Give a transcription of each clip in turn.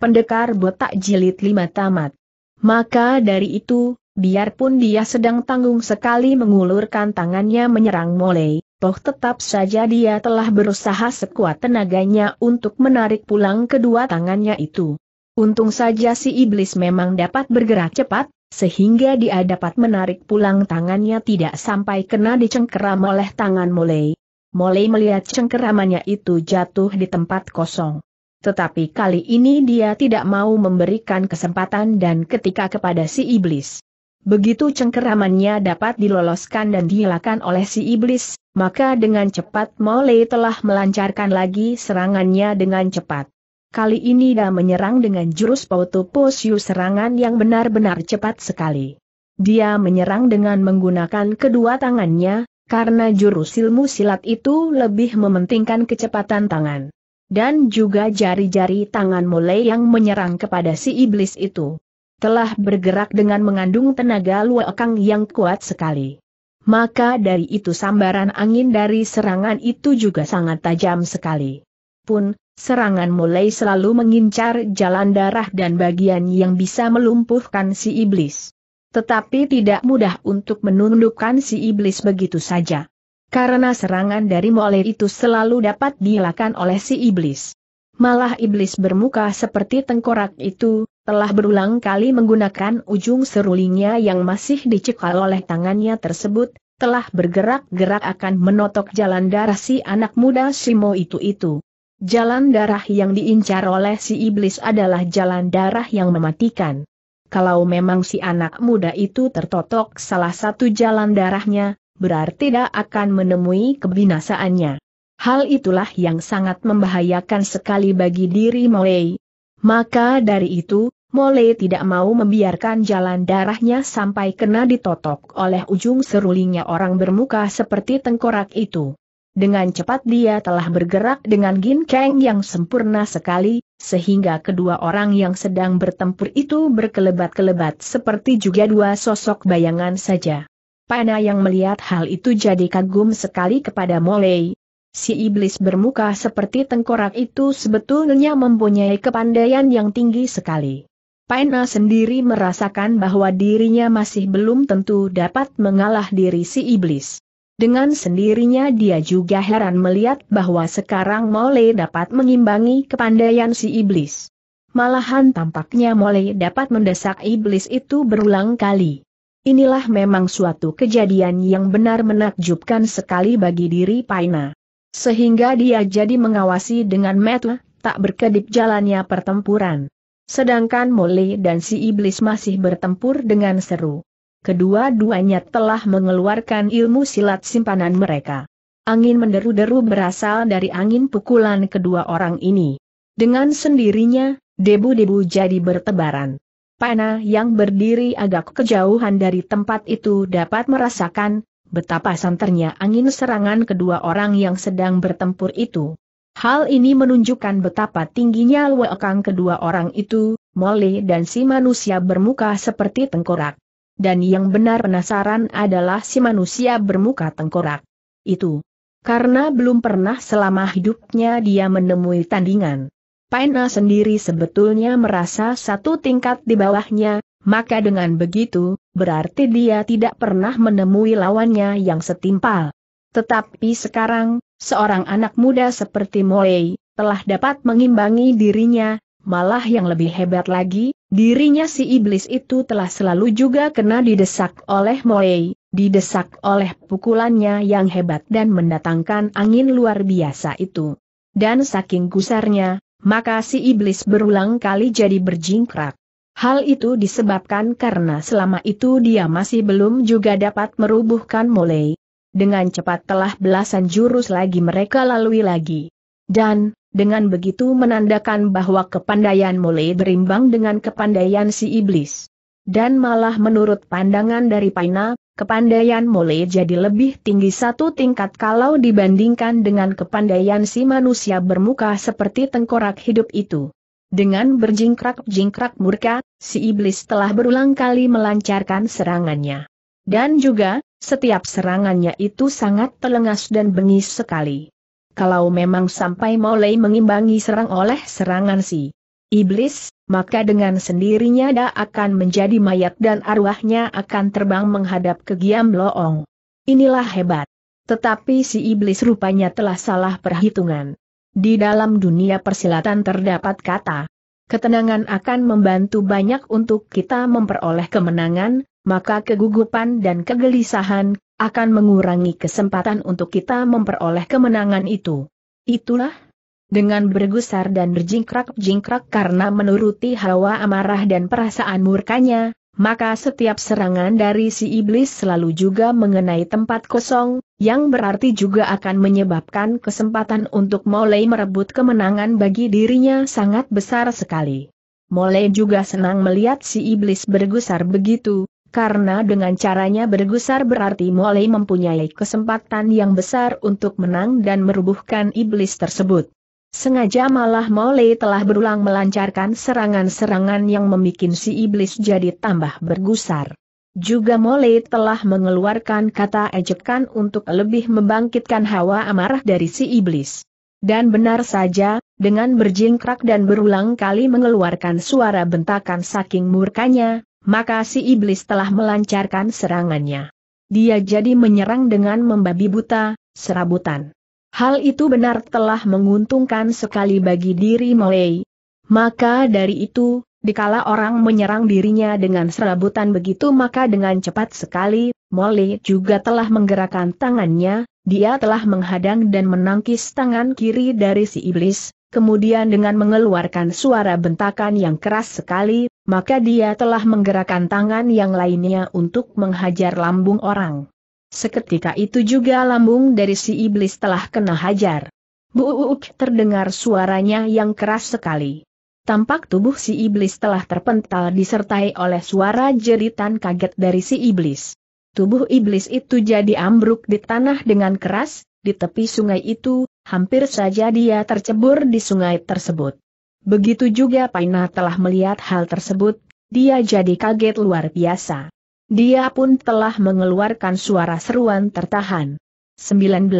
Pendekar Botak Jilid lima Tamat. Maka dari itu, biarpun dia sedang tanggung sekali mengulurkan tangannya menyerang Molei, toh tetap saja dia telah berusaha sekuat tenaganya untuk menarik pulang kedua tangannya itu. Untung saja si iblis memang dapat bergerak cepat, sehingga dia dapat menarik pulang tangannya tidak sampai kena dicengkeram oleh tangan Molei. Molei melihat cengkeramannya itu jatuh di tempat kosong tetapi kali ini dia tidak mau memberikan kesempatan dan ketika kepada si iblis. Begitu cengkeramannya dapat diloloskan dan dihilangkan oleh si iblis, maka dengan cepat Mole telah melancarkan lagi serangannya dengan cepat. Kali ini dia menyerang dengan jurus Pautoposiu serangan yang benar-benar cepat sekali. Dia menyerang dengan menggunakan kedua tangannya, karena jurus ilmu silat itu lebih mementingkan kecepatan tangan dan juga jari-jari tangan mulai yang menyerang kepada si iblis itu. Telah bergerak dengan mengandung tenaga luakang yang kuat sekali. Maka dari itu sambaran angin dari serangan itu juga sangat tajam sekali. Pun, serangan mulai selalu mengincar jalan darah dan bagian yang bisa melumpuhkan si iblis. Tetapi tidak mudah untuk menundukkan si iblis begitu saja. Karena serangan dari Mole itu selalu dapat dilakukan oleh si iblis. Malah iblis bermuka seperti tengkorak itu, telah berulang kali menggunakan ujung serulingnya yang masih dicekal oleh tangannya tersebut, telah bergerak-gerak akan menotok jalan darah si anak muda Simo itu-itu. Jalan darah yang diincar oleh si iblis adalah jalan darah yang mematikan. Kalau memang si anak muda itu tertotok salah satu jalan darahnya, berarti tidak akan menemui kebinasaannya. Hal itulah yang sangat membahayakan sekali bagi diri Molei. Maka dari itu, Molei tidak mau membiarkan jalan darahnya sampai kena ditotok oleh ujung serulingnya orang bermuka seperti tengkorak itu. Dengan cepat dia telah bergerak dengan ginkeng yang sempurna sekali, sehingga kedua orang yang sedang bertempur itu berkelebat-kelebat seperti juga dua sosok bayangan saja. Pana yang melihat hal itu jadi kagum sekali kepada Molei. Si iblis bermuka seperti tengkorak itu sebetulnya mempunyai kepandaian yang tinggi sekali. Pena sendiri merasakan bahwa dirinya masih belum tentu dapat mengalah diri si iblis. Dengan sendirinya dia juga heran melihat bahwa sekarang Mole dapat mengimbangi kepandaian si iblis. Malahan tampaknya Mole dapat mendesak iblis itu berulang kali. Inilah memang suatu kejadian yang benar menakjubkan sekali bagi diri Paina. Sehingga dia jadi mengawasi dengan metu, tak berkedip jalannya pertempuran. Sedangkan Mole dan si iblis masih bertempur dengan seru. Kedua-duanya telah mengeluarkan ilmu silat simpanan mereka. Angin menderu-deru berasal dari angin pukulan kedua orang ini. Dengan sendirinya, debu-debu jadi bertebaran. Pana yang berdiri agak kejauhan dari tempat itu dapat merasakan betapa santernya angin serangan kedua orang yang sedang bertempur itu. Hal ini menunjukkan betapa tingginya wekang kedua orang itu, Mole dan si manusia bermuka seperti tengkorak. Dan yang benar penasaran adalah si manusia bermuka tengkorak. Itu. Karena belum pernah selama hidupnya dia menemui tandingan. Paina sendiri sebetulnya merasa satu tingkat di bawahnya, maka dengan begitu, berarti dia tidak pernah menemui lawannya yang setimpal. Tetapi sekarang, seorang anak muda seperti Moei, telah dapat mengimbangi dirinya, malah yang lebih hebat lagi, dirinya si iblis itu telah selalu juga kena didesak oleh Moei, didesak oleh pukulannya yang hebat dan mendatangkan angin luar biasa itu. Dan saking gusarnya, maka si iblis berulang kali jadi berjingkrak. Hal itu disebabkan karena selama itu dia masih belum juga dapat merubuhkan mulai. Dengan cepat telah belasan jurus lagi mereka lalui lagi. Dan, dengan begitu menandakan bahwa kepandaian mulai berimbang dengan kepandaian si iblis. Dan malah menurut pandangan dari Paina, Kepandaian mulai jadi lebih tinggi satu tingkat kalau dibandingkan dengan kepandaian si manusia bermuka seperti tengkorak hidup itu. Dengan berjingkrak-jingkrak murka, si iblis telah berulang kali melancarkan serangannya. Dan juga, setiap serangannya itu sangat telengas dan bengis sekali. Kalau memang sampai mulai mengimbangi serang oleh serangan si iblis, maka dengan sendirinya dia akan menjadi mayat dan arwahnya akan terbang menghadap ke Giam Loong. Inilah hebat. Tetapi si iblis rupanya telah salah perhitungan. Di dalam dunia persilatan terdapat kata, ketenangan akan membantu banyak untuk kita memperoleh kemenangan, maka kegugupan dan kegelisahan akan mengurangi kesempatan untuk kita memperoleh kemenangan itu. Itulah dengan bergusar dan berjingkrak-jingkrak karena menuruti hawa amarah dan perasaan murkanya, maka setiap serangan dari si iblis selalu juga mengenai tempat kosong, yang berarti juga akan menyebabkan kesempatan untuk mulai merebut kemenangan bagi dirinya sangat besar sekali. Mulai juga senang melihat si iblis bergusar begitu, karena dengan caranya bergusar berarti mulai mempunyai kesempatan yang besar untuk menang dan merubuhkan iblis tersebut. Sengaja malah Mole telah berulang melancarkan serangan-serangan yang membuat si iblis jadi tambah bergusar. Juga Mole telah mengeluarkan kata ejekan untuk lebih membangkitkan hawa amarah dari si iblis. Dan benar saja, dengan berjingkrak dan berulang kali mengeluarkan suara bentakan saking murkanya, maka si iblis telah melancarkan serangannya. Dia jadi menyerang dengan membabi buta, serabutan. Hal itu benar telah menguntungkan sekali bagi diri Molei. Maka dari itu, dikala orang menyerang dirinya dengan serabutan begitu maka dengan cepat sekali, Molei juga telah menggerakkan tangannya, dia telah menghadang dan menangkis tangan kiri dari si iblis, kemudian dengan mengeluarkan suara bentakan yang keras sekali, maka dia telah menggerakkan tangan yang lainnya untuk menghajar lambung orang. Seketika itu juga lambung dari si iblis telah kena hajar. Buuk terdengar suaranya yang keras sekali. Tampak tubuh si iblis telah terpental disertai oleh suara jeritan kaget dari si iblis. Tubuh iblis itu jadi ambruk di tanah dengan keras, di tepi sungai itu, hampir saja dia tercebur di sungai tersebut. Begitu juga Paina telah melihat hal tersebut, dia jadi kaget luar biasa. Dia pun telah mengeluarkan suara seruan tertahan. 19.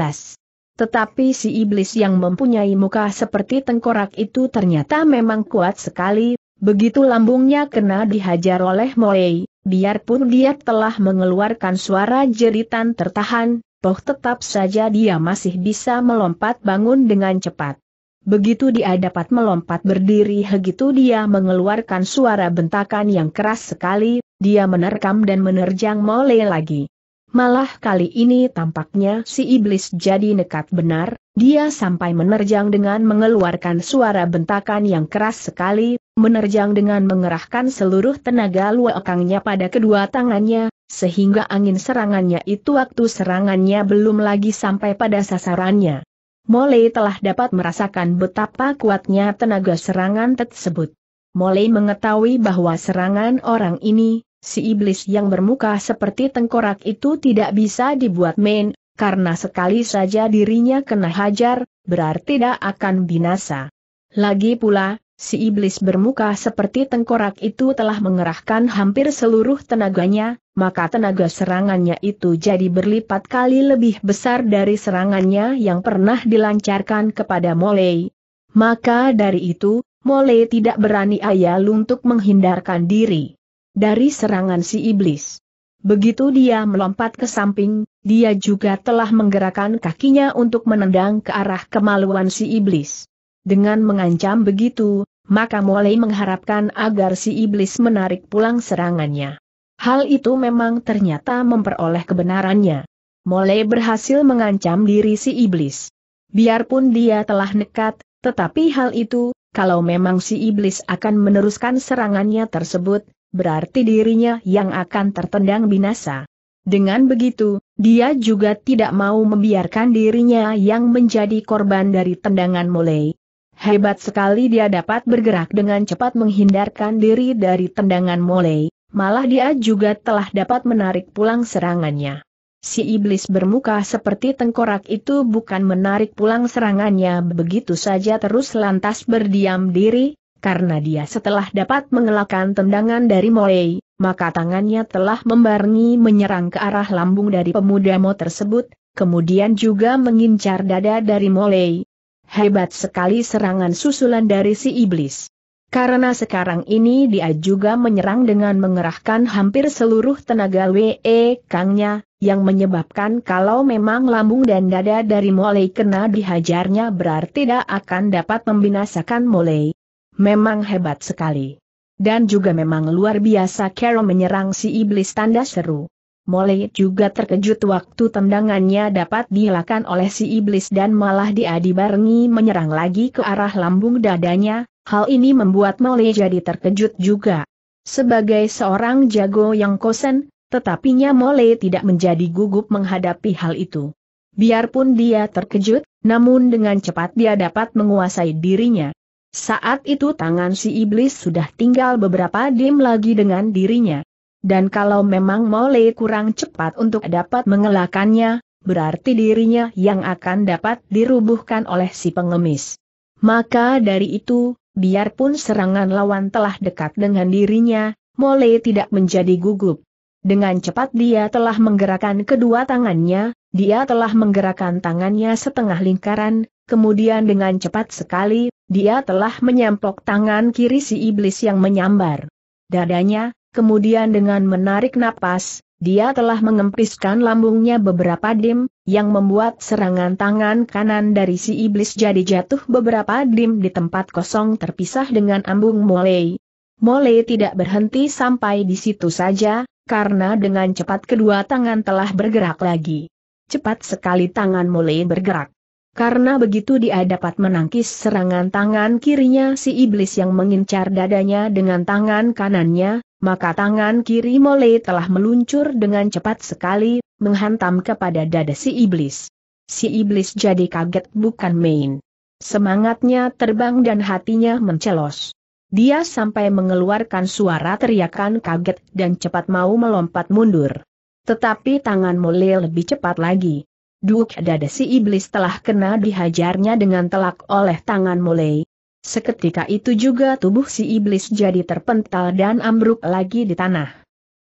Tetapi si iblis yang mempunyai muka seperti tengkorak itu ternyata memang kuat sekali, begitu lambungnya kena dihajar oleh Moei, biarpun dia telah mengeluarkan suara jeritan tertahan, toh tetap saja dia masih bisa melompat bangun dengan cepat. Begitu dia dapat melompat berdiri begitu dia mengeluarkan suara bentakan yang keras sekali, dia menerkam dan menerjang Mole lagi. Malah kali ini tampaknya si iblis jadi nekat benar, dia sampai menerjang dengan mengeluarkan suara bentakan yang keras sekali, menerjang dengan mengerahkan seluruh tenaga luakangnya pada kedua tangannya, sehingga angin serangannya itu waktu serangannya belum lagi sampai pada sasarannya. Mole telah dapat merasakan betapa kuatnya tenaga serangan tersebut. Mole mengetahui bahwa serangan orang ini, si iblis yang bermuka seperti tengkorak itu tidak bisa dibuat main, karena sekali saja dirinya kena hajar, berarti tidak akan binasa. Lagi pula, si iblis bermuka seperti tengkorak itu telah mengerahkan hampir seluruh tenaganya, maka tenaga serangannya itu jadi berlipat kali lebih besar dari serangannya yang pernah dilancarkan kepada Molei. Maka dari itu, Molei tidak berani ayal untuk menghindarkan diri dari serangan si iblis. Begitu dia melompat ke samping, dia juga telah menggerakkan kakinya untuk menendang ke arah kemaluan si iblis. Dengan mengancam begitu, maka Molei mengharapkan agar si iblis menarik pulang serangannya. Hal itu memang ternyata memperoleh kebenarannya. Mulai berhasil mengancam diri si iblis. Biarpun dia telah nekat, tetapi hal itu, kalau memang si iblis akan meneruskan serangannya tersebut, berarti dirinya yang akan tertendang binasa. Dengan begitu, dia juga tidak mau membiarkan dirinya yang menjadi korban dari tendangan mulai. Hebat sekali dia dapat bergerak dengan cepat menghindarkan diri dari tendangan mulai malah dia juga telah dapat menarik pulang serangannya. Si iblis bermuka seperti tengkorak itu bukan menarik pulang serangannya begitu saja terus lantas berdiam diri, karena dia setelah dapat mengelakkan tendangan dari Moei, maka tangannya telah membarengi menyerang ke arah lambung dari pemuda Mo tersebut, kemudian juga mengincar dada dari Moei. Hebat sekali serangan susulan dari si iblis. Karena sekarang ini dia juga menyerang dengan mengerahkan hampir seluruh tenaga WE Kangnya, yang menyebabkan kalau memang lambung dan dada dari Molei kena dihajarnya berarti tidak akan dapat membinasakan Molei. Memang hebat sekali. Dan juga memang luar biasa Carol menyerang si iblis tanda seru. Molei juga terkejut waktu tendangannya dapat dilakukan oleh si iblis dan malah dia dibarengi menyerang lagi ke arah lambung dadanya, Hal ini membuat Mole jadi terkejut juga. Sebagai seorang jago yang kosen, tetapinya Mole tidak menjadi gugup menghadapi hal itu. Biarpun dia terkejut, namun dengan cepat dia dapat menguasai dirinya. Saat itu tangan si iblis sudah tinggal beberapa dim lagi dengan dirinya. Dan kalau memang Mole kurang cepat untuk dapat mengelakannya, berarti dirinya yang akan dapat dirubuhkan oleh si pengemis. Maka dari itu, biarpun serangan lawan telah dekat dengan dirinya, Mole tidak menjadi gugup. Dengan cepat dia telah menggerakkan kedua tangannya, dia telah menggerakkan tangannya setengah lingkaran, kemudian dengan cepat sekali, dia telah menyampok tangan kiri si iblis yang menyambar. Dadanya, kemudian dengan menarik napas, dia telah mengempiskan lambungnya beberapa dim, yang membuat serangan tangan kanan dari si iblis jadi jatuh beberapa dim di tempat kosong terpisah dengan ambung Molei. Molei tidak berhenti sampai di situ saja, karena dengan cepat kedua tangan telah bergerak lagi. Cepat sekali tangan Molei bergerak. Karena begitu dia dapat menangkis serangan tangan kirinya si iblis yang mengincar dadanya dengan tangan kanannya, maka tangan kiri Mole telah meluncur dengan cepat sekali, menghantam kepada dada si iblis. Si iblis jadi kaget bukan main. Semangatnya terbang dan hatinya mencelos. Dia sampai mengeluarkan suara teriakan kaget dan cepat mau melompat mundur. Tetapi tangan Mole lebih cepat lagi. Duk dada si iblis telah kena dihajarnya dengan telak oleh tangan mulai. Seketika itu juga tubuh si iblis jadi terpental dan ambruk lagi di tanah.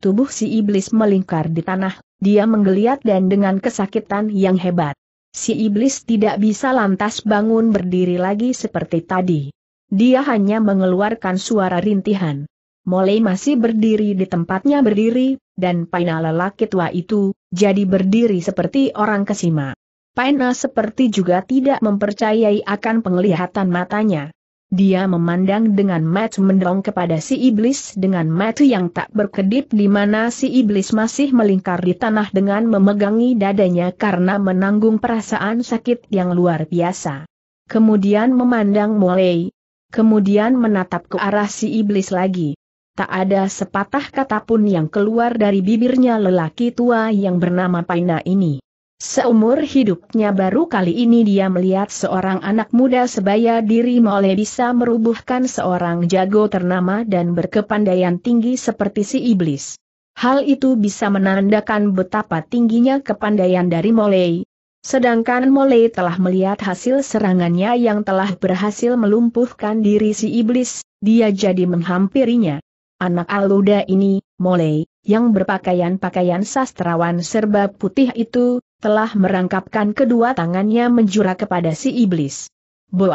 Tubuh si iblis melingkar di tanah, dia menggeliat dan dengan kesakitan yang hebat. Si iblis tidak bisa lantas bangun berdiri lagi seperti tadi. Dia hanya mengeluarkan suara rintihan. Molei masih berdiri di tempatnya berdiri, dan Paina lelaki tua itu, jadi berdiri seperti orang kesima. Paina seperti juga tidak mempercayai akan penglihatan matanya. Dia memandang dengan mata mendong kepada si iblis dengan mata yang tak berkedip di mana si iblis masih melingkar di tanah dengan memegangi dadanya karena menanggung perasaan sakit yang luar biasa. Kemudian memandang mulai. Kemudian menatap ke arah si iblis lagi. Tak ada sepatah kata pun yang keluar dari bibirnya lelaki tua yang bernama Paina ini. Seumur hidupnya baru kali ini dia melihat seorang anak muda sebaya diri Mole bisa merubuhkan seorang jago ternama dan berkepandaian tinggi seperti si iblis. Hal itu bisa menandakan betapa tingginya kepandaian dari Molei. Sedangkan Molei telah melihat hasil serangannya yang telah berhasil melumpuhkan diri si iblis, dia jadi menghampirinya. Anak aluda ini, Mole, yang berpakaian pakaian sastrawan serba putih itu, telah merangkapkan kedua tangannya menjura kepada si iblis. Bo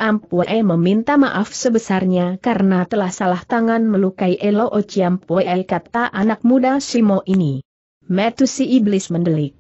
meminta maaf sebesarnya karena telah salah tangan melukai Elo Ociampue kata anak muda Simo ini. Metu si iblis mendelik.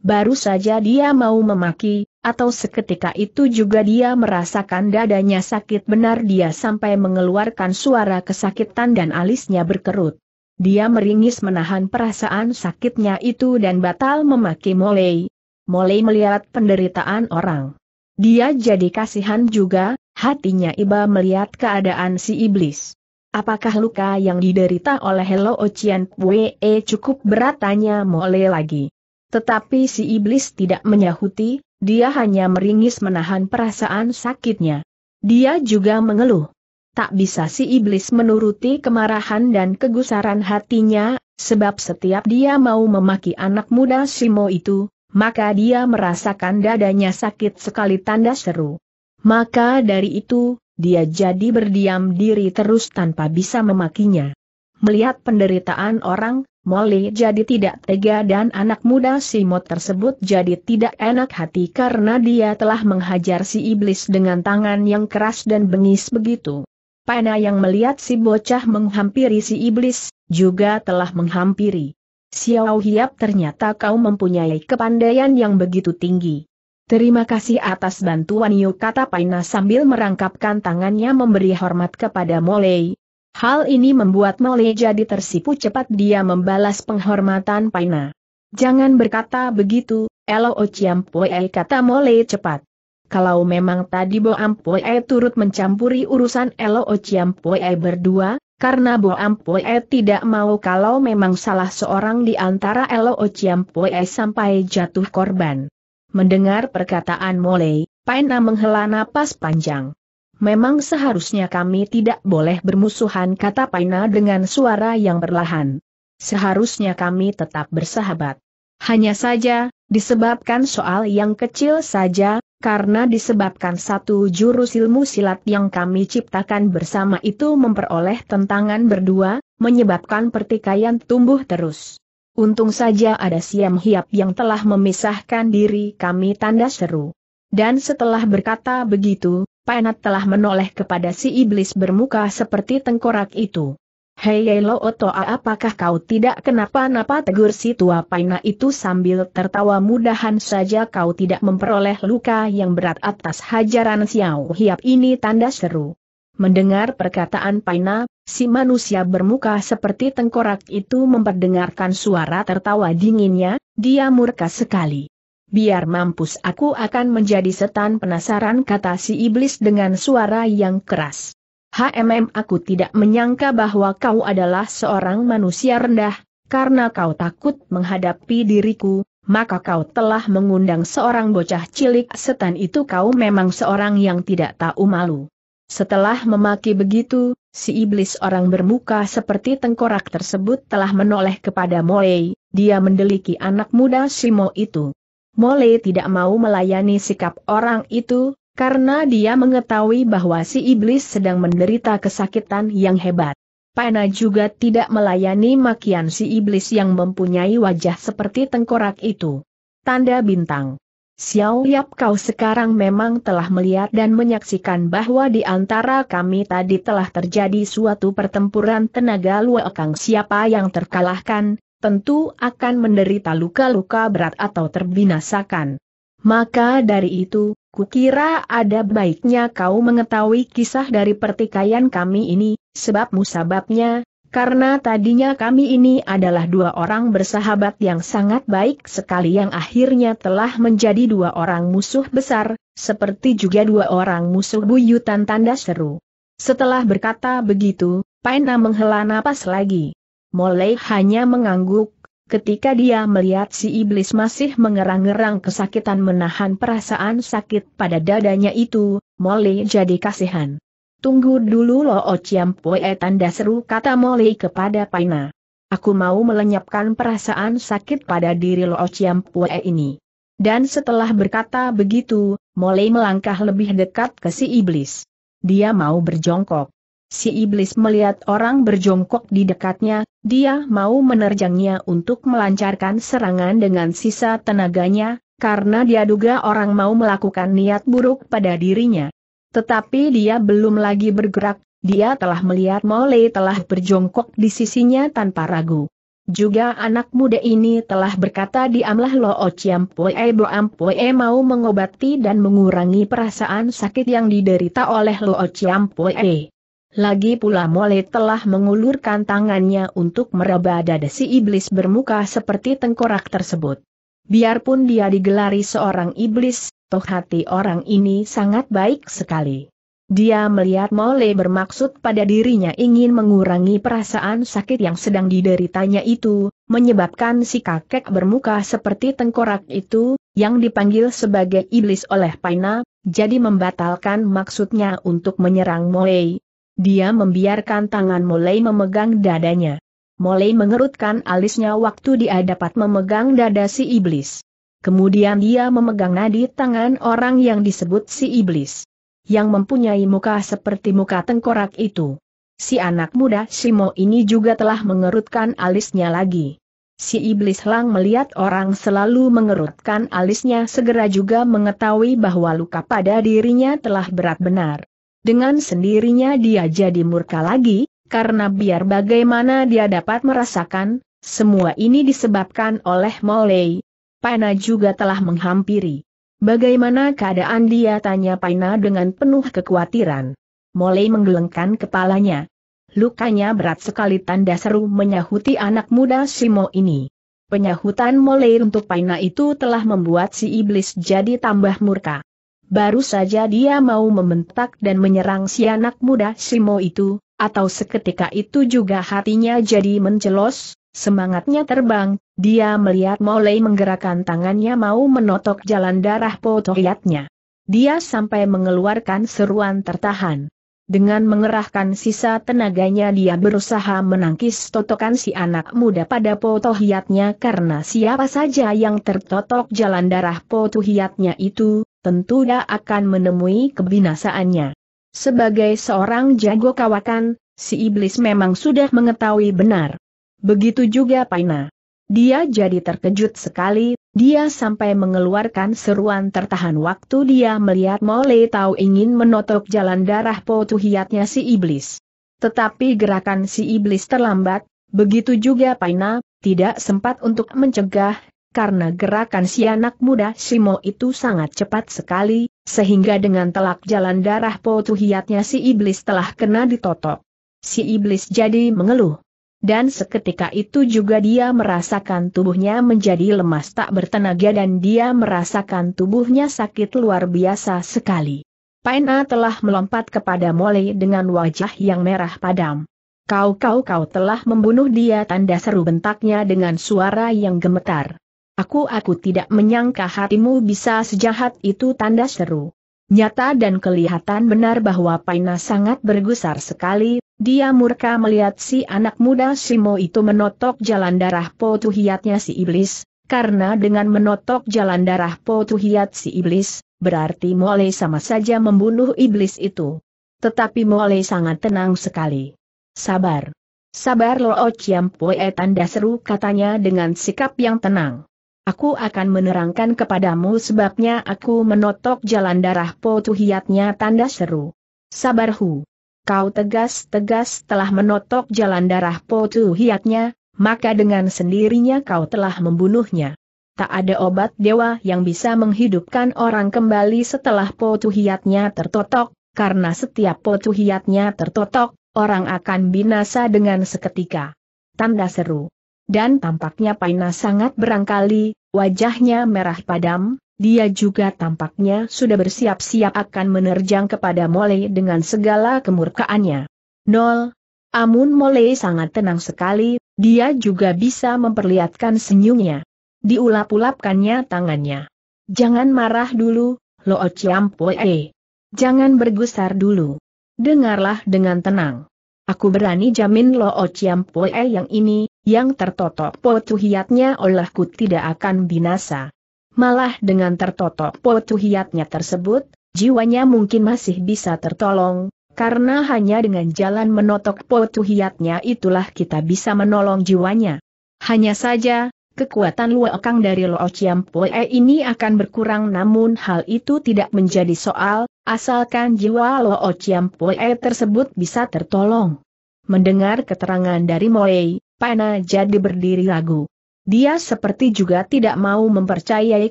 Baru saja dia mau memaki, atau seketika itu juga dia merasakan dadanya sakit benar dia sampai mengeluarkan suara kesakitan dan alisnya berkerut. Dia meringis menahan perasaan sakitnya itu dan batal memaki Molei. Molei melihat penderitaan orang. Dia jadi kasihan juga, hatinya iba melihat keadaan si iblis. Apakah luka yang diderita oleh Hello Ocean Pue cukup berat tanya lagi. Tetapi si iblis tidak menyahuti, dia hanya meringis menahan perasaan sakitnya. Dia juga mengeluh. Tak bisa si iblis menuruti kemarahan dan kegusaran hatinya, sebab setiap dia mau memaki anak muda Simo itu, maka dia merasakan dadanya sakit sekali tanda seru. Maka dari itu, dia jadi berdiam diri terus tanpa bisa memakinya. Melihat penderitaan orang, Molly jadi tidak tega dan anak muda Simot tersebut jadi tidak enak hati karena dia telah menghajar si iblis dengan tangan yang keras dan bengis begitu. Pena yang melihat si bocah menghampiri si iblis, juga telah menghampiri. Xiao Hiap ternyata kau mempunyai kepandaian yang begitu tinggi. Terima kasih atas bantuan Yu kata Paina sambil merangkapkan tangannya memberi hormat kepada Molei, Hal ini membuat Mole jadi tersipu cepat dia membalas penghormatan Paina. Jangan berkata begitu, Elo Ociampue kata Mole cepat. Kalau memang tadi Bo Ampue turut mencampuri urusan Elo Ociampue berdua, karena Bo Ampue tidak mau kalau memang salah seorang di antara Elo Ociampue sampai jatuh korban. Mendengar perkataan Mole, Paina menghela napas panjang. Memang seharusnya kami tidak boleh bermusuhan kata Paina dengan suara yang berlahan. Seharusnya kami tetap bersahabat. Hanya saja, disebabkan soal yang kecil saja, karena disebabkan satu jurus ilmu silat yang kami ciptakan bersama itu memperoleh tentangan berdua, menyebabkan pertikaian tumbuh terus. Untung saja ada Siam Hiap yang telah memisahkan diri kami tanda seru. Dan setelah berkata begitu, Penat telah menoleh kepada si iblis bermuka seperti tengkorak itu. Hei Lo Otoa apakah kau tidak kenapa-napa tegur si tua Paina itu sambil tertawa mudahan saja kau tidak memperoleh luka yang berat atas hajaran Xiao Hiap ini tanda seru. Mendengar perkataan Paina, si manusia bermuka seperti tengkorak itu memperdengarkan suara tertawa dinginnya, dia murka sekali. Biar mampus aku akan menjadi setan penasaran kata si iblis dengan suara yang keras. HMM aku tidak menyangka bahwa kau adalah seorang manusia rendah, karena kau takut menghadapi diriku, maka kau telah mengundang seorang bocah cilik setan itu kau memang seorang yang tidak tahu malu. Setelah memaki begitu, si iblis orang bermuka seperti tengkorak tersebut telah menoleh kepada Moei, dia mendeliki anak muda Simo itu. Mole tidak mau melayani sikap orang itu, karena dia mengetahui bahwa si iblis sedang menderita kesakitan yang hebat. Pena juga tidak melayani makian si iblis yang mempunyai wajah seperti tengkorak itu. Tanda bintang. Xiao Yap kau sekarang memang telah melihat dan menyaksikan bahwa di antara kami tadi telah terjadi suatu pertempuran tenaga luakang. siapa yang terkalahkan, tentu akan menderita luka-luka berat atau terbinasakan. Maka dari itu, kukira ada baiknya kau mengetahui kisah dari pertikaian kami ini, sebab musababnya, karena tadinya kami ini adalah dua orang bersahabat yang sangat baik sekali yang akhirnya telah menjadi dua orang musuh besar, seperti juga dua orang musuh buyutan tanda seru. Setelah berkata begitu, Paina menghela napas lagi. Molei hanya mengangguk, ketika dia melihat si iblis masih mengerang-gerang kesakitan menahan perasaan sakit pada dadanya itu, Molei jadi kasihan. Tunggu dulu Loo Chiam Poe tanda seru kata Molei kepada Paina. Aku mau melenyapkan perasaan sakit pada diri Loo Chiam Poe ini. Dan setelah berkata begitu, Molei melangkah lebih dekat ke si iblis. Dia mau berjongkok. Si iblis melihat orang berjongkok di dekatnya, dia mau menerjangnya untuk melancarkan serangan dengan sisa tenaganya, karena dia duga orang mau melakukan niat buruk pada dirinya. Tetapi dia belum lagi bergerak, dia telah melihat Mole telah berjongkok di sisinya tanpa ragu. Juga anak muda ini telah berkata diamlah lo ociampoe oh poe e mau mengobati dan mengurangi perasaan sakit yang diderita oleh lo oh poe. E. Lagi pula Mole telah mengulurkan tangannya untuk meraba dada si iblis bermuka seperti tengkorak tersebut. Biarpun dia digelari seorang iblis, toh hati orang ini sangat baik sekali. Dia melihat Mole bermaksud pada dirinya ingin mengurangi perasaan sakit yang sedang dideritanya itu, menyebabkan si kakek bermuka seperti tengkorak itu, yang dipanggil sebagai iblis oleh Paina, jadi membatalkan maksudnya untuk menyerang Mole, dia membiarkan tangan mulai memegang dadanya. Mulai mengerutkan alisnya waktu dia dapat memegang dada si iblis. Kemudian dia memegang nadi tangan orang yang disebut si iblis. Yang mempunyai muka seperti muka tengkorak itu. Si anak muda Simo ini juga telah mengerutkan alisnya lagi. Si iblis lang melihat orang selalu mengerutkan alisnya segera juga mengetahui bahwa luka pada dirinya telah berat benar dengan sendirinya dia jadi murka lagi, karena biar bagaimana dia dapat merasakan, semua ini disebabkan oleh Molei. Paina juga telah menghampiri. Bagaimana keadaan dia tanya Paina dengan penuh kekhawatiran. Molei menggelengkan kepalanya. Lukanya berat sekali tanda seru menyahuti anak muda Simo ini. Penyahutan Molei untuk Paina itu telah membuat si iblis jadi tambah murka. Baru saja dia mau mementak dan menyerang si anak muda Simo itu, atau seketika itu juga hatinya jadi mencelos, semangatnya terbang, dia melihat mulai menggerakkan tangannya mau menotok jalan darah potohiatnya. Dia sampai mengeluarkan seruan tertahan. Dengan mengerahkan sisa tenaganya dia berusaha menangkis totokan si anak muda pada potohiatnya karena siapa saja yang tertotok jalan darah potohiatnya itu, tentu dia akan menemui kebinasaannya. Sebagai seorang jago kawakan, si iblis memang sudah mengetahui benar. Begitu juga Paina. Dia jadi terkejut sekali, dia sampai mengeluarkan seruan tertahan waktu dia melihat Mole tahu ingin menotok jalan darah potuhiatnya si iblis. Tetapi gerakan si iblis terlambat, begitu juga Paina, tidak sempat untuk mencegah, karena gerakan si anak muda Simo itu sangat cepat sekali, sehingga dengan telak jalan darah potu hiatnya si iblis telah kena ditotok. Si iblis jadi mengeluh. Dan seketika itu juga dia merasakan tubuhnya menjadi lemas tak bertenaga dan dia merasakan tubuhnya sakit luar biasa sekali. Paina telah melompat kepada Mole dengan wajah yang merah padam. Kau kau kau telah membunuh dia tanda seru bentaknya dengan suara yang gemetar. Aku aku tidak menyangka hatimu bisa sejahat itu tanda seru. Nyata dan kelihatan benar bahwa Paina sangat bergusar sekali, dia murka melihat si anak muda Simo itu menotok jalan darah potuhiatnya si iblis, karena dengan menotok jalan darah potuhiat si iblis, berarti Mole sama saja membunuh iblis itu. Tetapi Mole sangat tenang sekali. Sabar. Sabar lo ociam Pue tanda seru katanya dengan sikap yang tenang. Aku akan menerangkan kepadamu sebabnya aku menotok jalan darah potuhiatnya tanda seru. Sabar hu. Kau tegas-tegas telah menotok jalan darah potuhiatnya, maka dengan sendirinya kau telah membunuhnya. Tak ada obat dewa yang bisa menghidupkan orang kembali setelah potuhiatnya tertotok, karena setiap potuhiatnya tertotok, orang akan binasa dengan seketika. Tanda seru dan tampaknya Paina sangat berangkali, wajahnya merah padam, dia juga tampaknya sudah bersiap-siap akan menerjang kepada Mole dengan segala kemurkaannya. Nol. Amun Mole sangat tenang sekali, dia juga bisa memperlihatkan senyumnya. Diulap-ulapkannya tangannya. Jangan marah dulu, Lo Chiampoe. Jangan bergusar dulu. Dengarlah dengan tenang. Aku berani jamin Lo Chiampoe yang ini, yang tertotok potuhiatnya olehku tidak akan binasa. Malah dengan tertotok potuhiatnya tersebut, jiwanya mungkin masih bisa tertolong, karena hanya dengan jalan menotok potuhiatnya itulah kita bisa menolong jiwanya. Hanya saja, kekuatan luokang dari Lo e ini akan berkurang namun hal itu tidak menjadi soal, asalkan jiwa Lo e tersebut bisa tertolong. Mendengar keterangan dari Moei, Pena jadi berdiri ragu. Dia seperti juga tidak mau mempercayai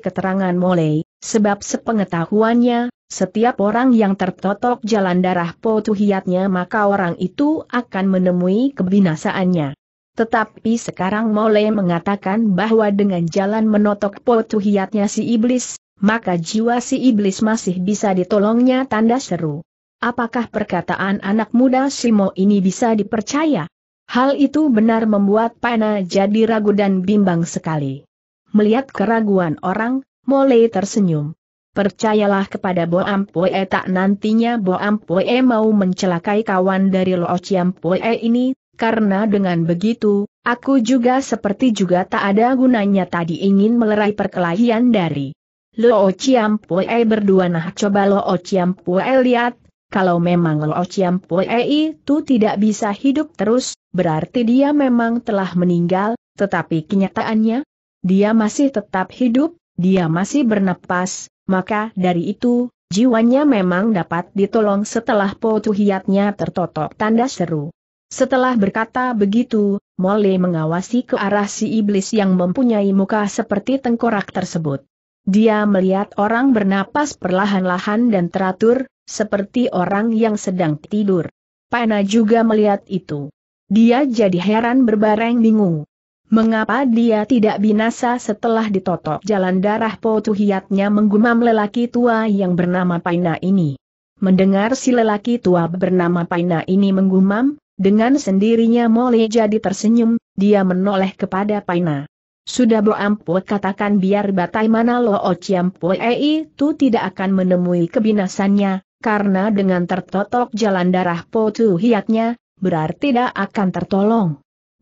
keterangan Molei, sebab sepengetahuannya, setiap orang yang tertotok jalan darah potuhiatnya maka orang itu akan menemui kebinasaannya. Tetapi sekarang Molei mengatakan bahwa dengan jalan menotok potuhiatnya si iblis, maka jiwa si iblis masih bisa ditolongnya tanda seru. Apakah perkataan anak muda Simo ini bisa dipercaya? Hal itu benar membuat Pena jadi ragu dan bimbang sekali. Melihat keraguan orang, mulai tersenyum. Percayalah kepada Bo Ampue tak nantinya Bo Ampue mau mencelakai kawan dari Lo Chiampue ini, karena dengan begitu, aku juga seperti juga tak ada gunanya tadi ingin melerai perkelahian dari Lo Chiampue berdua nah coba Lo Chiampue lihat, kalau memang Lo Chiam Pue itu tidak bisa hidup terus, berarti dia memang telah meninggal, tetapi kenyataannya, dia masih tetap hidup, dia masih bernapas, maka dari itu, jiwanya memang dapat ditolong setelah potuhiatnya tertotok tanda seru. Setelah berkata begitu, Mole mengawasi ke arah si iblis yang mempunyai muka seperti tengkorak tersebut. Dia melihat orang bernapas perlahan-lahan dan teratur, seperti orang yang sedang tidur. Pena juga melihat itu. Dia jadi heran berbareng bingung. Mengapa dia tidak binasa setelah ditotok jalan darah potuhiatnya menggumam lelaki tua yang bernama Paina ini. Mendengar si lelaki tua bernama Paina ini menggumam, dengan sendirinya Mole jadi tersenyum, dia menoleh kepada Paina. Sudah boampue katakan biar batai mana lo ei eh, itu tidak akan menemui kebinasannya, karena dengan tertotok jalan darah potu hiatnya, berarti tidak akan tertolong.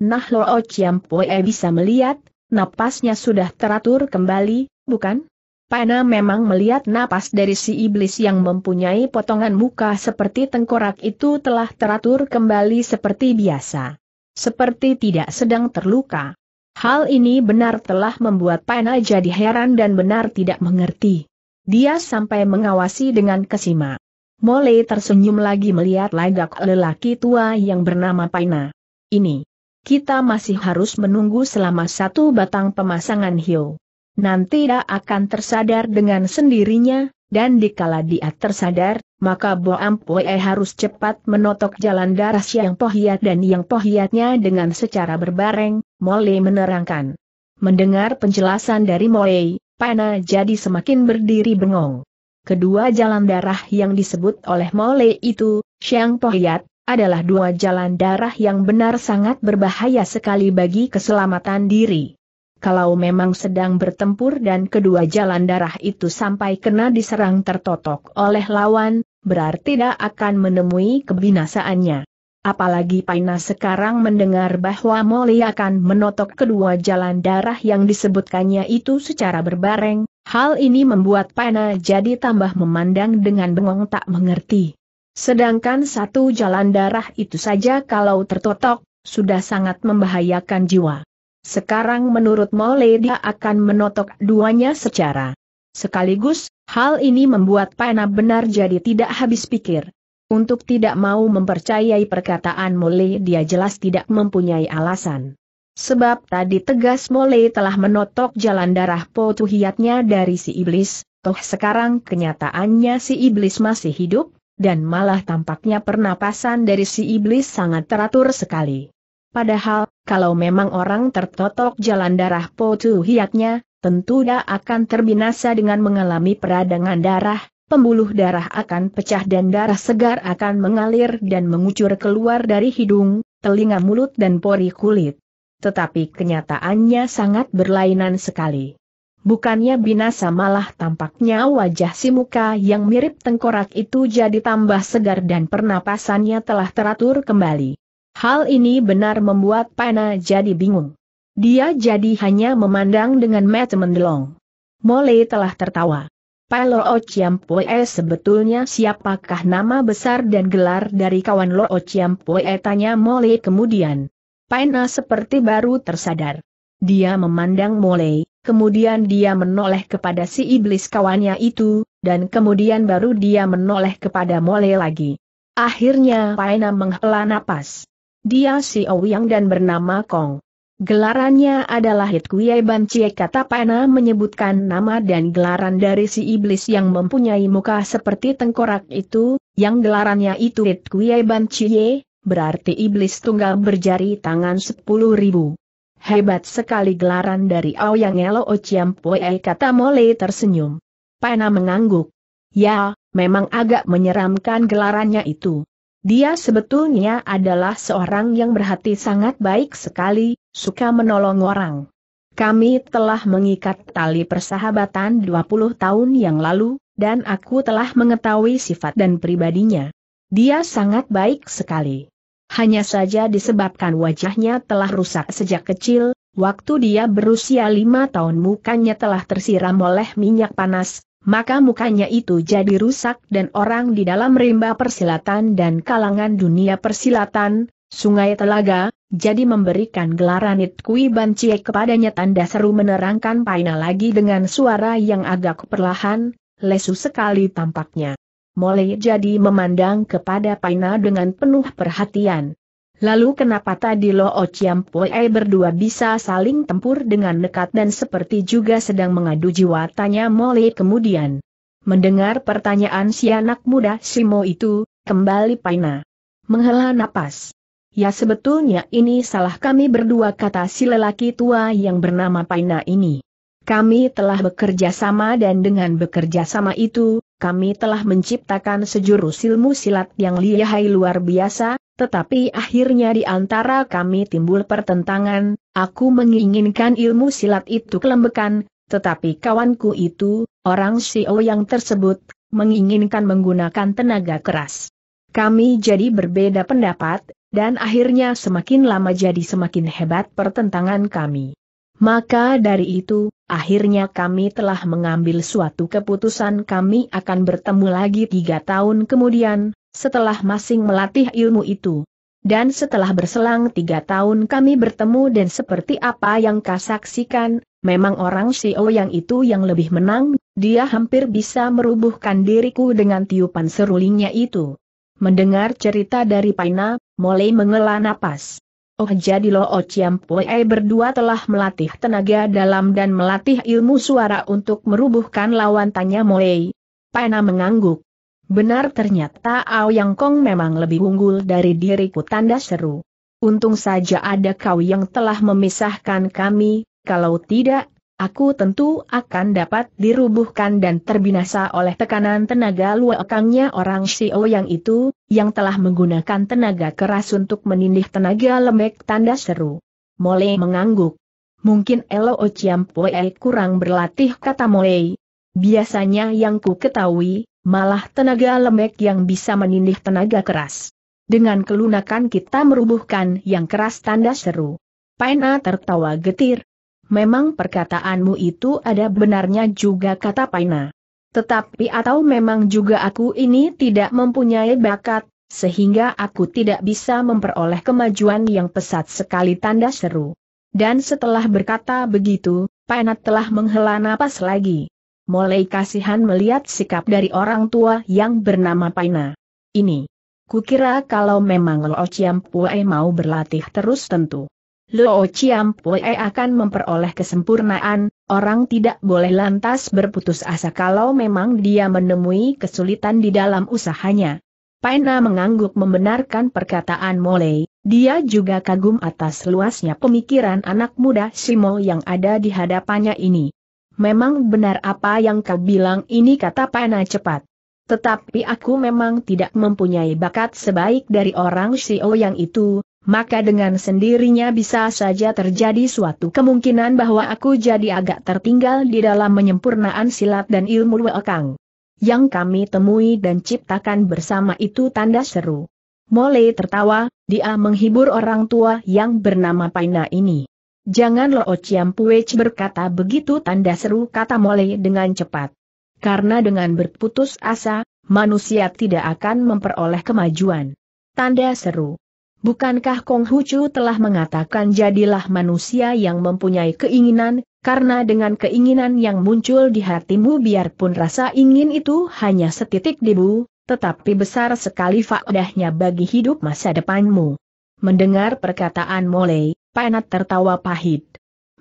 Nah lo oh Chiam Poe bisa melihat, napasnya sudah teratur kembali, bukan? Pena memang melihat napas dari si iblis yang mempunyai potongan muka seperti tengkorak itu telah teratur kembali seperti biasa. Seperti tidak sedang terluka. Hal ini benar telah membuat Pena jadi heran dan benar tidak mengerti. Dia sampai mengawasi dengan kesima. Mole tersenyum lagi melihat lagak lelaki tua yang bernama Paina. Ini. Kita masih harus menunggu selama satu batang pemasangan hiu. Nanti dia akan tersadar dengan sendirinya, dan dikala dia tersadar, maka Bo Ampue harus cepat menotok jalan darah Siang Pohiat dan Yang Pohiatnya dengan secara berbareng, Mole menerangkan. Mendengar penjelasan dari Mole, Paina jadi semakin berdiri bengong. Kedua jalan darah yang disebut oleh Mole itu, Xiang Pohyat, adalah dua jalan darah yang benar sangat berbahaya sekali bagi keselamatan diri. Kalau memang sedang bertempur dan kedua jalan darah itu sampai kena diserang tertotok oleh lawan, berarti tidak akan menemui kebinasaannya. Apalagi Paina sekarang mendengar bahwa Mole akan menotok kedua jalan darah yang disebutkannya itu secara berbareng, Hal ini membuat Pena jadi tambah memandang dengan bengong tak mengerti. Sedangkan satu jalan darah itu saja kalau tertotok, sudah sangat membahayakan jiwa. Sekarang menurut Mole dia akan menotok duanya secara sekaligus, hal ini membuat Pena benar jadi tidak habis pikir. Untuk tidak mau mempercayai perkataan Mole dia jelas tidak mempunyai alasan. Sebab tadi tegas Mole telah menotok jalan darah potuhiatnya dari si iblis, toh sekarang kenyataannya si iblis masih hidup, dan malah tampaknya pernapasan dari si iblis sangat teratur sekali. Padahal, kalau memang orang tertotok jalan darah potuhiatnya, tentu dia akan terbinasa dengan mengalami peradangan darah, pembuluh darah akan pecah dan darah segar akan mengalir dan mengucur keluar dari hidung, telinga mulut dan pori kulit tetapi kenyataannya sangat berlainan sekali. Bukannya binasa malah tampaknya wajah si muka yang mirip tengkorak itu jadi tambah segar dan pernapasannya telah teratur kembali. Hal ini benar membuat Pena jadi bingung. Dia jadi hanya memandang dengan mata mendelong. Mole telah tertawa. Pai Ociampoe sebetulnya siapakah nama besar dan gelar dari kawan lo Ociampoe tanya Mole kemudian. Paina seperti baru tersadar. Dia memandang Molei, kemudian dia menoleh kepada si iblis kawannya itu, dan kemudian baru dia menoleh kepada Molei lagi. Akhirnya Paina menghela napas. Dia si Ouyang dan bernama Kong. Gelarannya adalah Hit Kuei Ban Cie kata Paina menyebutkan nama dan gelaran dari si iblis yang mempunyai muka seperti tengkorak itu, yang gelarannya itu Hit Kuei Ban Cie, berarti iblis tunggal berjari tangan sepuluh ribu. Hebat sekali gelaran dari Aoyang Elo Ociampue kata Mole tersenyum. Pena mengangguk. Ya, memang agak menyeramkan gelarannya itu. Dia sebetulnya adalah seorang yang berhati sangat baik sekali, suka menolong orang. Kami telah mengikat tali persahabatan 20 tahun yang lalu, dan aku telah mengetahui sifat dan pribadinya. Dia sangat baik sekali. Hanya saja disebabkan wajahnya telah rusak sejak kecil, waktu dia berusia lima tahun mukanya telah tersiram oleh minyak panas, maka mukanya itu jadi rusak dan orang di dalam rimba persilatan dan kalangan dunia persilatan, sungai telaga, jadi memberikan gelaran kui Banci kepadanya tanda seru menerangkan Paina lagi dengan suara yang agak perlahan, lesu sekali tampaknya. Mole jadi memandang kepada Paina dengan penuh perhatian. Lalu kenapa tadi Lo Chiampoe berdua bisa saling tempur dengan nekat dan seperti juga sedang mengadu jiwa tanya Mole kemudian. Mendengar pertanyaan si anak muda Simo itu, kembali Paina. Menghela napas. Ya sebetulnya ini salah kami berdua kata si lelaki tua yang bernama Paina ini. Kami telah bekerja sama dan dengan bekerja sama itu, kami telah menciptakan sejurus ilmu silat yang lihai luar biasa, tetapi akhirnya di antara kami timbul pertentangan, aku menginginkan ilmu silat itu kelembekan, tetapi kawanku itu, orang Sio yang tersebut, menginginkan menggunakan tenaga keras. Kami jadi berbeda pendapat, dan akhirnya semakin lama jadi semakin hebat pertentangan kami. Maka dari itu, akhirnya kami telah mengambil suatu keputusan kami akan bertemu lagi tiga tahun kemudian, setelah masing melatih ilmu itu. Dan setelah berselang tiga tahun kami bertemu dan seperti apa yang kau saksikan, memang orang Sio yang itu yang lebih menang, dia hampir bisa merubuhkan diriku dengan tiupan serulingnya itu. Mendengar cerita dari Paina, mulai mengelah napas. Oh jadi Lo oh, Chiam Pue berdua telah melatih tenaga dalam dan melatih ilmu suara untuk merubuhkan lawan tanya Moei. Pena mengangguk. Benar ternyata Ao Yang Kong memang lebih unggul dari diriku tanda seru. Untung saja ada kau yang telah memisahkan kami, kalau tidak, aku tentu akan dapat dirubuhkan dan terbinasa oleh tekanan tenaga luakangnya orang Xiao yang itu, yang telah menggunakan tenaga keras untuk menindih tenaga lembek tanda seru. Mole mengangguk. Mungkin Elo Ociampoe kurang berlatih kata Mole. Biasanya yang ku ketahui, malah tenaga lembek yang bisa menindih tenaga keras. Dengan kelunakan kita merubuhkan yang keras tanda seru. Paina tertawa getir, memang perkataanmu itu ada benarnya juga kata Paina. Tetapi atau memang juga aku ini tidak mempunyai bakat, sehingga aku tidak bisa memperoleh kemajuan yang pesat sekali tanda seru. Dan setelah berkata begitu, Paina telah menghela napas lagi. Mulai kasihan melihat sikap dari orang tua yang bernama Paina. Ini. Kukira kalau memang Lo Chiam Pue mau berlatih terus tentu Luo Pue akan memperoleh kesempurnaan, orang tidak boleh lantas berputus asa kalau memang dia menemui kesulitan di dalam usahanya. Paina mengangguk membenarkan perkataan Mole, dia juga kagum atas luasnya pemikiran anak muda Simo yang ada di hadapannya ini. Memang benar apa yang kau bilang ini kata Paina cepat. Tetapi aku memang tidak mempunyai bakat sebaik dari orang Sio yang itu, maka dengan sendirinya bisa saja terjadi suatu kemungkinan bahwa aku jadi agak tertinggal di dalam menyempurnaan silat dan ilmu wekang. Yang kami temui dan ciptakan bersama itu tanda seru. Mole tertawa, dia menghibur orang tua yang bernama Paina ini. Jangan Lo Puech berkata begitu tanda seru kata Mole dengan cepat. Karena dengan berputus asa, manusia tidak akan memperoleh kemajuan. Tanda seru. Bukankah Kong Hucu telah mengatakan jadilah manusia yang mempunyai keinginan, karena dengan keinginan yang muncul di hatimu biarpun rasa ingin itu hanya setitik debu, tetapi besar sekali faedahnya bagi hidup masa depanmu. Mendengar perkataan Molei, Panat tertawa pahit.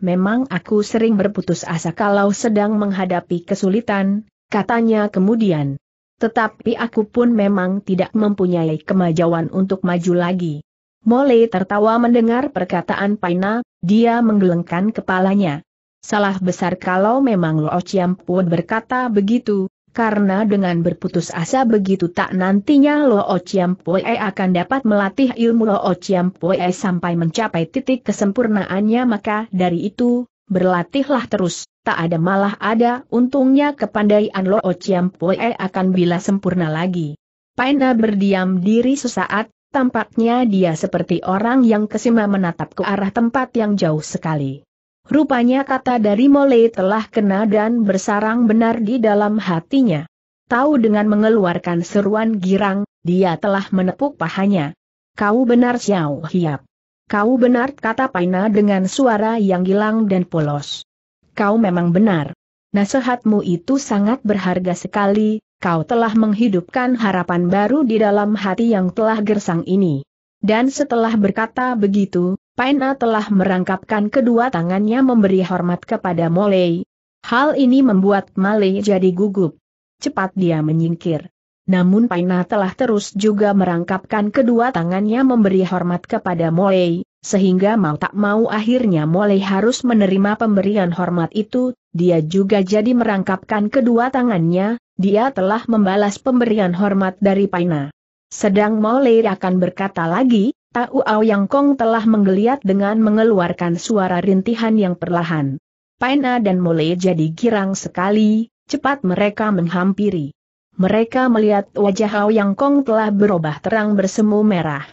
Memang aku sering berputus asa kalau sedang menghadapi kesulitan, katanya kemudian. Tetapi aku pun memang tidak mempunyai kemajuan untuk maju lagi. Mole tertawa mendengar perkataan Paina, dia menggelengkan kepalanya. Salah besar kalau memang Lo Chiampuan berkata begitu, karena dengan berputus asa begitu tak nantinya Lo Chiampue akan dapat melatih ilmu Lo Chiampue sampai mencapai titik kesempurnaannya maka dari itu, berlatihlah terus, tak ada malah ada untungnya kepandaian Lo Chiampue akan bila sempurna lagi. Paina berdiam diri sesaat, Tampaknya dia seperti orang yang kesima menatap ke arah tempat yang jauh sekali. Rupanya kata dari Mole telah kena dan bersarang benar di dalam hatinya. Tahu dengan mengeluarkan seruan girang, dia telah menepuk pahanya. Kau benar Xiao Hiap. Kau benar kata Paina dengan suara yang hilang dan polos. Kau memang benar. Nasihatmu itu sangat berharga sekali, kau telah menghidupkan harapan baru di dalam hati yang telah gersang ini. Dan setelah berkata begitu, Paina telah merangkapkan kedua tangannya memberi hormat kepada Molei. Hal ini membuat Malei jadi gugup. Cepat dia menyingkir. Namun Paina telah terus juga merangkapkan kedua tangannya memberi hormat kepada Molei sehingga mau tak mau akhirnya mulai harus menerima pemberian hormat itu, dia juga jadi merangkapkan kedua tangannya, dia telah membalas pemberian hormat dari Paina. Sedang Molei akan berkata lagi, Tau Yang Kong telah menggeliat dengan mengeluarkan suara rintihan yang perlahan. Paina dan Molei jadi girang sekali, cepat mereka menghampiri. Mereka melihat wajah Yang Kong telah berubah terang bersemu merah.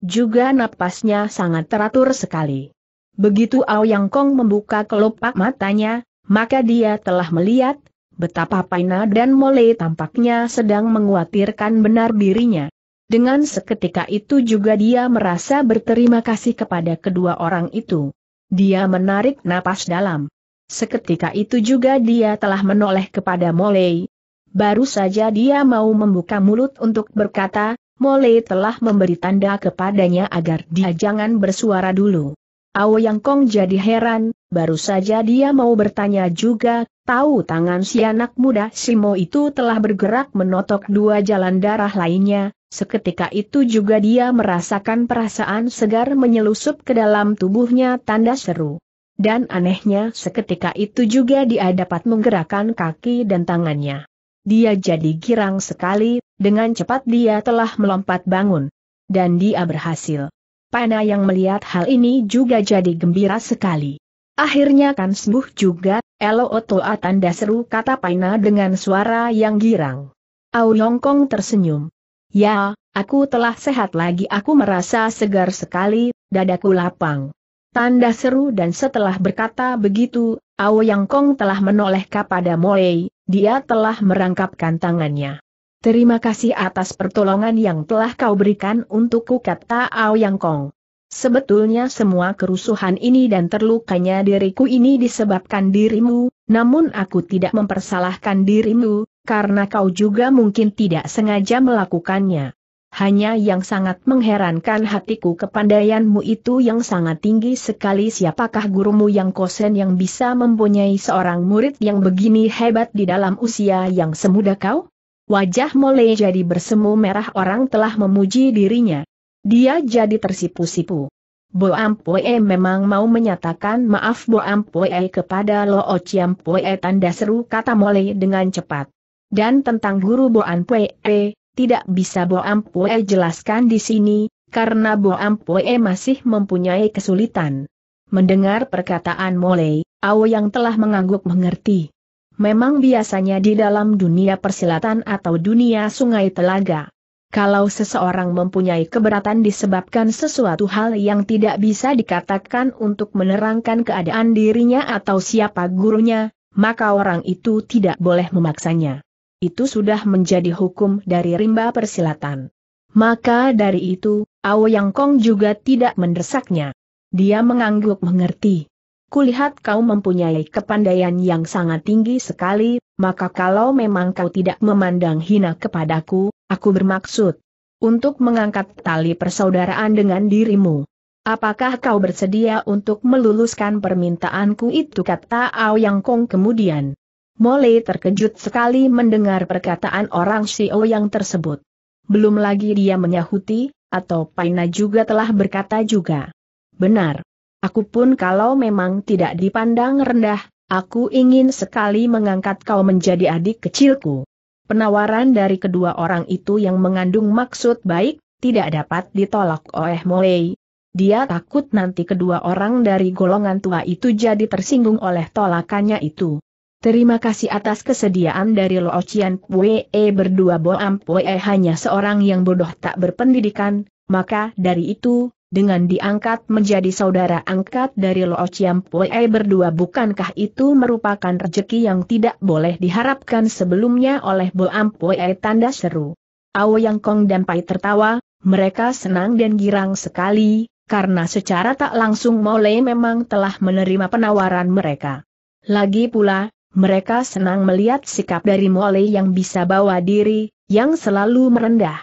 Juga napasnya sangat teratur sekali. Begitu Yang Kong membuka kelopak matanya, maka dia telah melihat, betapa Paina dan Mole tampaknya sedang menguatirkan benar dirinya. Dengan seketika itu juga dia merasa berterima kasih kepada kedua orang itu. Dia menarik napas dalam. Seketika itu juga dia telah menoleh kepada Mole. Baru saja dia mau membuka mulut untuk berkata, Mole telah memberi tanda kepadanya agar dia jangan bersuara dulu. Yang Kong jadi heran, baru saja dia mau bertanya juga, tahu tangan si anak muda Simo itu telah bergerak menotok dua jalan darah lainnya, Seketika itu juga dia merasakan perasaan segar menyelusup ke dalam tubuhnya tanda seru. Dan anehnya seketika itu juga dia dapat menggerakkan kaki dan tangannya dia jadi girang sekali, dengan cepat dia telah melompat bangun. Dan dia berhasil. Pena yang melihat hal ini juga jadi gembira sekali. Akhirnya kan sembuh juga, Elo oto tanda seru kata Paina dengan suara yang girang. Au Yongkong tersenyum. Ya, aku telah sehat lagi aku merasa segar sekali, dadaku lapang. Tanda seru dan setelah berkata begitu, yang Kong telah menoleh kepada Moei, dia telah merangkapkan tangannya. Terima kasih atas pertolongan yang telah kau berikan untukku kata Yang Kong. Sebetulnya semua kerusuhan ini dan terlukanya diriku ini disebabkan dirimu, namun aku tidak mempersalahkan dirimu, karena kau juga mungkin tidak sengaja melakukannya. Hanya yang sangat mengherankan hatiku kepandaianmu itu yang sangat tinggi sekali siapakah gurumu yang kosen yang bisa mempunyai seorang murid yang begini hebat di dalam usia yang semuda kau? Wajah Mole jadi bersemu merah orang telah memuji dirinya. Dia jadi tersipu-sipu. Bo Ampoe memang mau menyatakan maaf Bo Ampoe kepada Lo Ociam oh tanda seru kata Mole dengan cepat. Dan tentang guru Bo Ampoe, tidak bisa Boam Pue jelaskan di sini, karena Boam Pue masih mempunyai kesulitan. Mendengar perkataan Mole, Awo yang telah mengangguk mengerti. Memang biasanya di dalam dunia persilatan atau dunia sungai telaga. Kalau seseorang mempunyai keberatan disebabkan sesuatu hal yang tidak bisa dikatakan untuk menerangkan keadaan dirinya atau siapa gurunya, maka orang itu tidak boleh memaksanya itu sudah menjadi hukum dari rimba persilatan. Maka dari itu, Ao Yang Kong juga tidak mendesaknya. Dia mengangguk mengerti. Kulihat kau mempunyai kepandaian yang sangat tinggi sekali, maka kalau memang kau tidak memandang hina kepadaku, aku bermaksud untuk mengangkat tali persaudaraan dengan dirimu. Apakah kau bersedia untuk meluluskan permintaanku itu kata Ao Yang Kong kemudian. Mole terkejut sekali mendengar perkataan orang CEO yang tersebut. Belum lagi dia menyahuti, atau Paina juga telah berkata juga. Benar. Aku pun kalau memang tidak dipandang rendah, aku ingin sekali mengangkat kau menjadi adik kecilku. Penawaran dari kedua orang itu yang mengandung maksud baik, tidak dapat ditolak oleh Mole. Dia takut nanti kedua orang dari golongan tua itu jadi tersinggung oleh tolakannya itu. Terima kasih atas kesediaan dari Lo Ochian Pue e berdua Boam Pue hanya seorang yang bodoh tak berpendidikan, maka dari itu, dengan diangkat menjadi saudara angkat dari Lo Ochian Pue e berdua bukankah itu merupakan rejeki yang tidak boleh diharapkan sebelumnya oleh Boam Pue e tanda seru. Ao Yang Kong dan Pai tertawa, mereka senang dan girang sekali, karena secara tak langsung Mole memang telah menerima penawaran mereka. Lagi pula, mereka senang melihat sikap dari Mole yang bisa bawa diri, yang selalu merendah.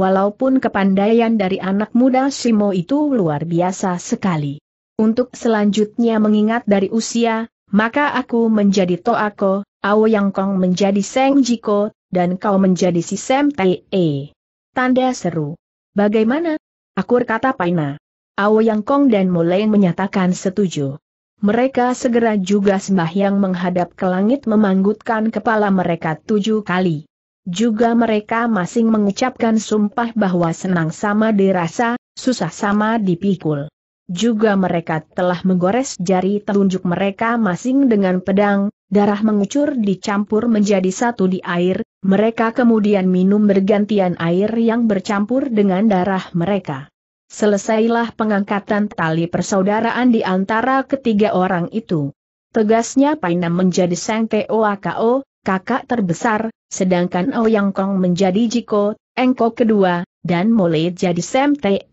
Walaupun kepandaian dari anak muda Simo itu luar biasa sekali. Untuk selanjutnya mengingat dari usia, maka aku menjadi Toako, Ao Yang Kong menjadi Seng Jiko, dan kau menjadi si Sem Tanda seru. Bagaimana? Akur kata Paina. Ao Yang Kong dan Mole menyatakan setuju mereka segera juga sembahyang menghadap ke langit memanggutkan kepala mereka tujuh kali. Juga mereka masing mengucapkan sumpah bahwa senang sama dirasa, susah sama dipikul. Juga mereka telah menggores jari telunjuk mereka masing dengan pedang, darah mengucur dicampur menjadi satu di air, mereka kemudian minum bergantian air yang bercampur dengan darah mereka. Selesailah pengangkatan tali persaudaraan di antara ketiga orang itu. Tegasnya Painam menjadi Seng Toako, kakak terbesar, sedangkan Ouyang Kong menjadi Jiko, Engko kedua, dan Mole jadi Sem Te,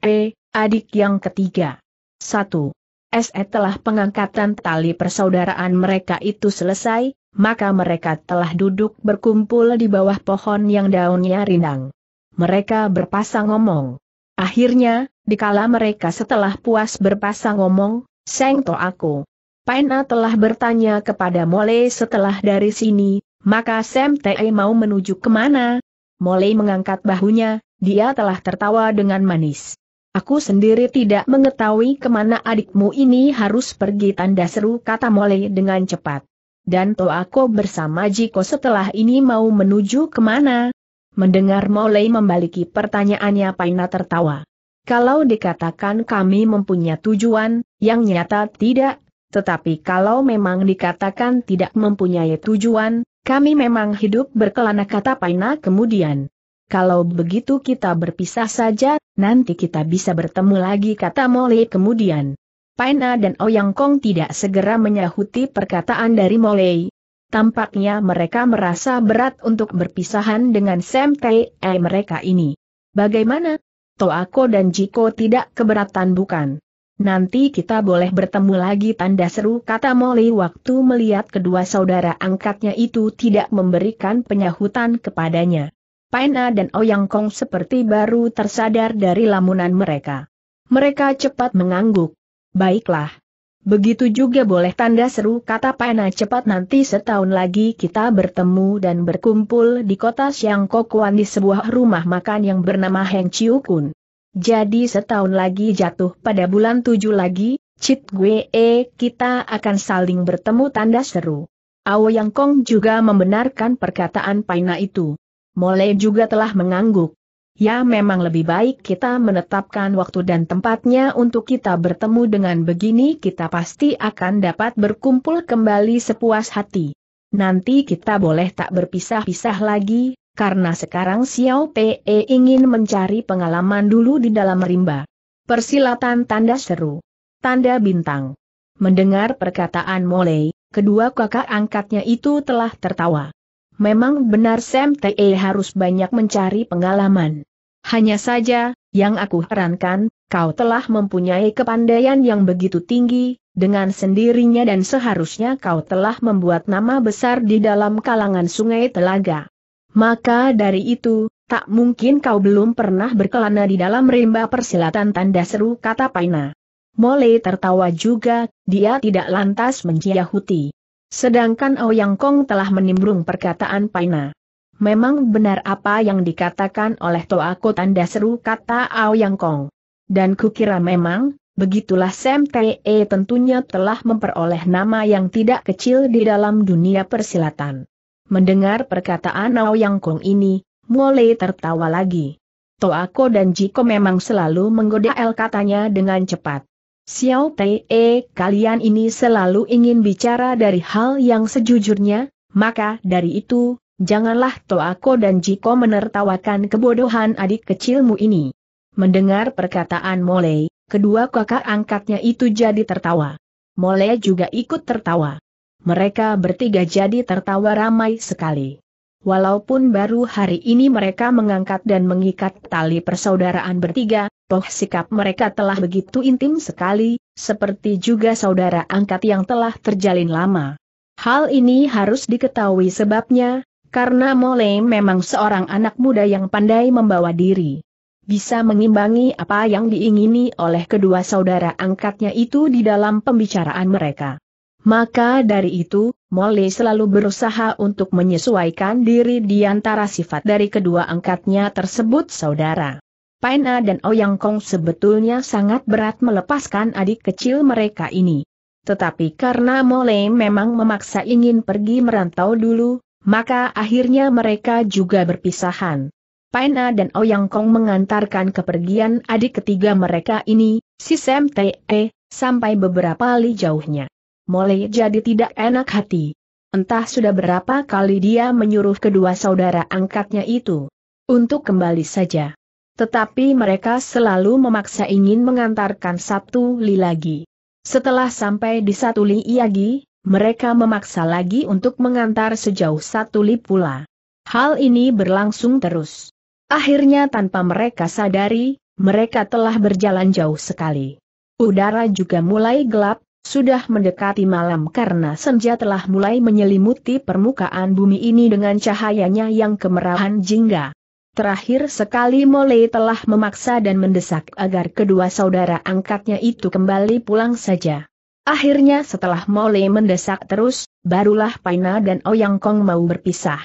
adik yang ketiga. 1. SE telah pengangkatan tali persaudaraan mereka itu selesai, maka mereka telah duduk berkumpul di bawah pohon yang daunnya rindang. Mereka berpasang ngomong. Akhirnya, Dikala mereka setelah puas berpasang ngomong, Seng To aku. Paina telah bertanya kepada Mole setelah dari sini, maka Sam Te mau menuju kemana? Mole mengangkat bahunya, dia telah tertawa dengan manis. Aku sendiri tidak mengetahui kemana adikmu ini harus pergi tanda seru kata Mole dengan cepat. Dan To aku bersama Jiko setelah ini mau menuju kemana? Mendengar Mole membaliki pertanyaannya Paina tertawa. Kalau dikatakan kami mempunyai tujuan, yang nyata tidak, tetapi kalau memang dikatakan tidak mempunyai tujuan, kami memang hidup berkelana kata Paina kemudian. Kalau begitu kita berpisah saja, nanti kita bisa bertemu lagi kata Mole kemudian. Paina dan Oyang Kong tidak segera menyahuti perkataan dari Mole. Tampaknya mereka merasa berat untuk berpisahan dengan Sam Tae mereka ini. Bagaimana, aku dan Jiko tidak keberatan bukan? Nanti kita boleh bertemu lagi tanda seru kata Molly waktu melihat kedua saudara angkatnya itu tidak memberikan penyahutan kepadanya. Paina dan Oyang Kong seperti baru tersadar dari lamunan mereka. Mereka cepat mengangguk. Baiklah, Begitu juga boleh tanda seru kata Pana cepat nanti setahun lagi kita bertemu dan berkumpul di kota Siang di sebuah rumah makan yang bernama Heng Chiu Kun. Jadi setahun lagi jatuh pada bulan tujuh lagi, Cit Gue eh, kita akan saling bertemu tanda seru. Awo Yang Kong juga membenarkan perkataan Paina itu. Mole juga telah mengangguk ya memang lebih baik kita menetapkan waktu dan tempatnya untuk kita bertemu dengan begini kita pasti akan dapat berkumpul kembali sepuas hati. Nanti kita boleh tak berpisah-pisah lagi, karena sekarang Xiao Pe ingin mencari pengalaman dulu di dalam rimba. Persilatan tanda seru. Tanda bintang. Mendengar perkataan Molei, kedua kakak angkatnya itu telah tertawa. Memang benar Sam Te harus banyak mencari pengalaman. Hanya saja, yang aku herankan, kau telah mempunyai kepandaian yang begitu tinggi, dengan sendirinya dan seharusnya kau telah membuat nama besar di dalam kalangan sungai telaga. Maka dari itu, tak mungkin kau belum pernah berkelana di dalam rimba persilatan tanda seru kata Paina. Mole tertawa juga, dia tidak lantas menjiahuti. Sedangkan Ouyang Kong telah menimbrung perkataan Paina. Memang benar apa yang dikatakan oleh Toako tanda seru kata Aoyang Kong. Dan kukira memang, begitulah Sam Te tentunya telah memperoleh nama yang tidak kecil di dalam dunia persilatan. Mendengar perkataan Aoyang Kong ini, mulai tertawa lagi. Toako dan Jiko memang selalu menggoda El katanya dengan cepat. Xiao Pei, eh, kalian ini selalu ingin bicara dari hal yang sejujurnya, maka dari itu, janganlah Toako dan Jiko menertawakan kebodohan adik kecilmu ini. Mendengar perkataan Mole, kedua kakak angkatnya itu jadi tertawa. Mole juga ikut tertawa. Mereka bertiga jadi tertawa ramai sekali. Walaupun baru hari ini mereka mengangkat dan mengikat tali persaudaraan bertiga, toh sikap mereka telah begitu intim sekali, seperti juga saudara angkat yang telah terjalin lama. Hal ini harus diketahui sebabnya, karena Mole memang seorang anak muda yang pandai membawa diri. Bisa mengimbangi apa yang diingini oleh kedua saudara angkatnya itu di dalam pembicaraan mereka. Maka dari itu, Molly selalu berusaha untuk menyesuaikan diri di antara sifat dari kedua angkatnya tersebut saudara. Paina dan Oyang Kong sebetulnya sangat berat melepaskan adik kecil mereka ini. Tetapi karena Molly memang memaksa ingin pergi merantau dulu, maka akhirnya mereka juga berpisahan. Paina dan Oyang Kong mengantarkan kepergian adik ketiga mereka ini, si Sam Te, sampai beberapa li jauhnya. Mole jadi tidak enak hati. Entah sudah berapa kali dia menyuruh kedua saudara angkatnya itu untuk kembali saja. Tetapi mereka selalu memaksa ingin mengantarkan satu li lagi. Setelah sampai di satu li lagi, mereka memaksa lagi untuk mengantar sejauh satu li pula. Hal ini berlangsung terus. Akhirnya tanpa mereka sadari, mereka telah berjalan jauh sekali. Udara juga mulai gelap, sudah mendekati malam karena senja telah mulai menyelimuti permukaan bumi ini dengan cahayanya yang kemerahan jingga. Terakhir sekali Mole telah memaksa dan mendesak agar kedua saudara angkatnya itu kembali pulang saja. Akhirnya setelah Mole mendesak terus, barulah Paina dan Oyang Kong mau berpisah.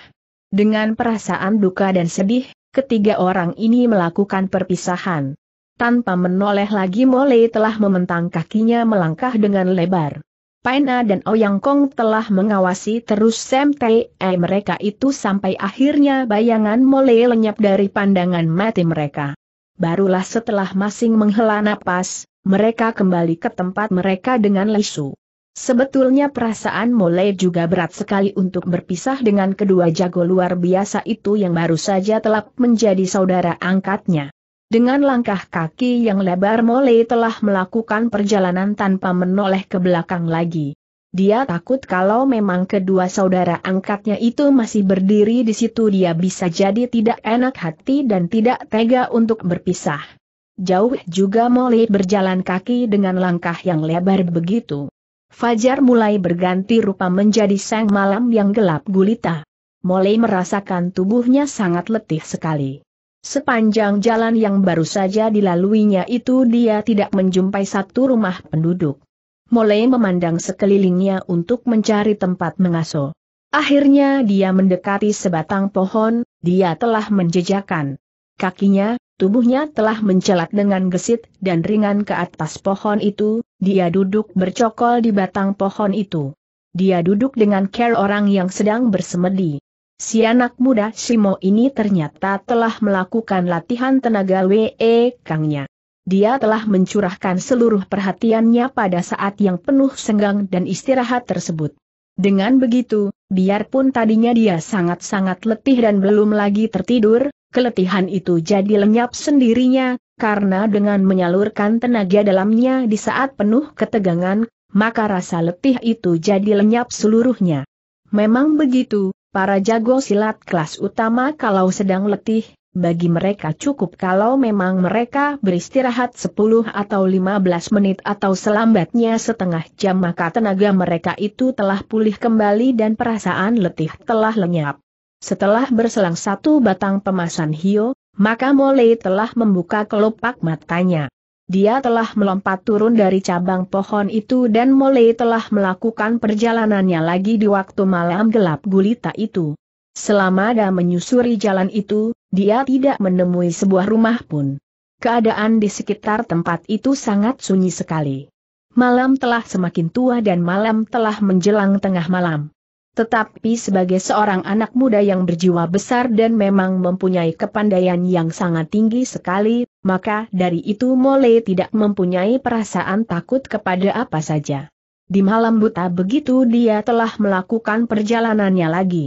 Dengan perasaan duka dan sedih, ketiga orang ini melakukan perpisahan. Tanpa menoleh lagi Mole telah mementang kakinya melangkah dengan lebar. Paina dan Ouyang Kong telah mengawasi terus Sam eh mereka itu sampai akhirnya bayangan Mole lenyap dari pandangan mati mereka. Barulah setelah masing menghela napas, mereka kembali ke tempat mereka dengan lesu. Sebetulnya perasaan Mole juga berat sekali untuk berpisah dengan kedua jago luar biasa itu yang baru saja telah menjadi saudara angkatnya. Dengan langkah kaki yang lebar Mole telah melakukan perjalanan tanpa menoleh ke belakang lagi. Dia takut kalau memang kedua saudara angkatnya itu masih berdiri di situ dia bisa jadi tidak enak hati dan tidak tega untuk berpisah. Jauh juga Mole berjalan kaki dengan langkah yang lebar begitu. Fajar mulai berganti rupa menjadi sang malam yang gelap gulita. Mole merasakan tubuhnya sangat letih sekali. Sepanjang jalan yang baru saja dilaluinya itu dia tidak menjumpai satu rumah penduduk. Mulai memandang sekelilingnya untuk mencari tempat mengaso. Akhirnya dia mendekati sebatang pohon, dia telah menjejakan kakinya, tubuhnya telah mencelat dengan gesit dan ringan ke atas pohon itu, dia duduk bercokol di batang pohon itu. Dia duduk dengan care orang yang sedang bersemedi. Si anak muda Simo ini ternyata telah melakukan latihan tenaga WE Kangnya. Dia telah mencurahkan seluruh perhatiannya pada saat yang penuh senggang dan istirahat tersebut. Dengan begitu, biarpun tadinya dia sangat-sangat letih dan belum lagi tertidur, keletihan itu jadi lenyap sendirinya, karena dengan menyalurkan tenaga dalamnya di saat penuh ketegangan, maka rasa letih itu jadi lenyap seluruhnya. Memang begitu, Para jago silat kelas utama kalau sedang letih, bagi mereka cukup kalau memang mereka beristirahat 10 atau 15 menit atau selambatnya setengah jam maka tenaga mereka itu telah pulih kembali dan perasaan letih telah lenyap. Setelah berselang satu batang pemasan hio, maka Mole telah membuka kelopak matanya. Dia telah melompat turun dari cabang pohon itu dan mulai telah melakukan perjalanannya lagi di waktu malam gelap gulita itu. Selama dia menyusuri jalan itu, dia tidak menemui sebuah rumah pun. Keadaan di sekitar tempat itu sangat sunyi sekali. Malam telah semakin tua dan malam telah menjelang tengah malam. Tetapi sebagai seorang anak muda yang berjiwa besar dan memang mempunyai kepandaian yang sangat tinggi sekali, maka dari itu Mole tidak mempunyai perasaan takut kepada apa saja. Di malam buta begitu dia telah melakukan perjalanannya lagi.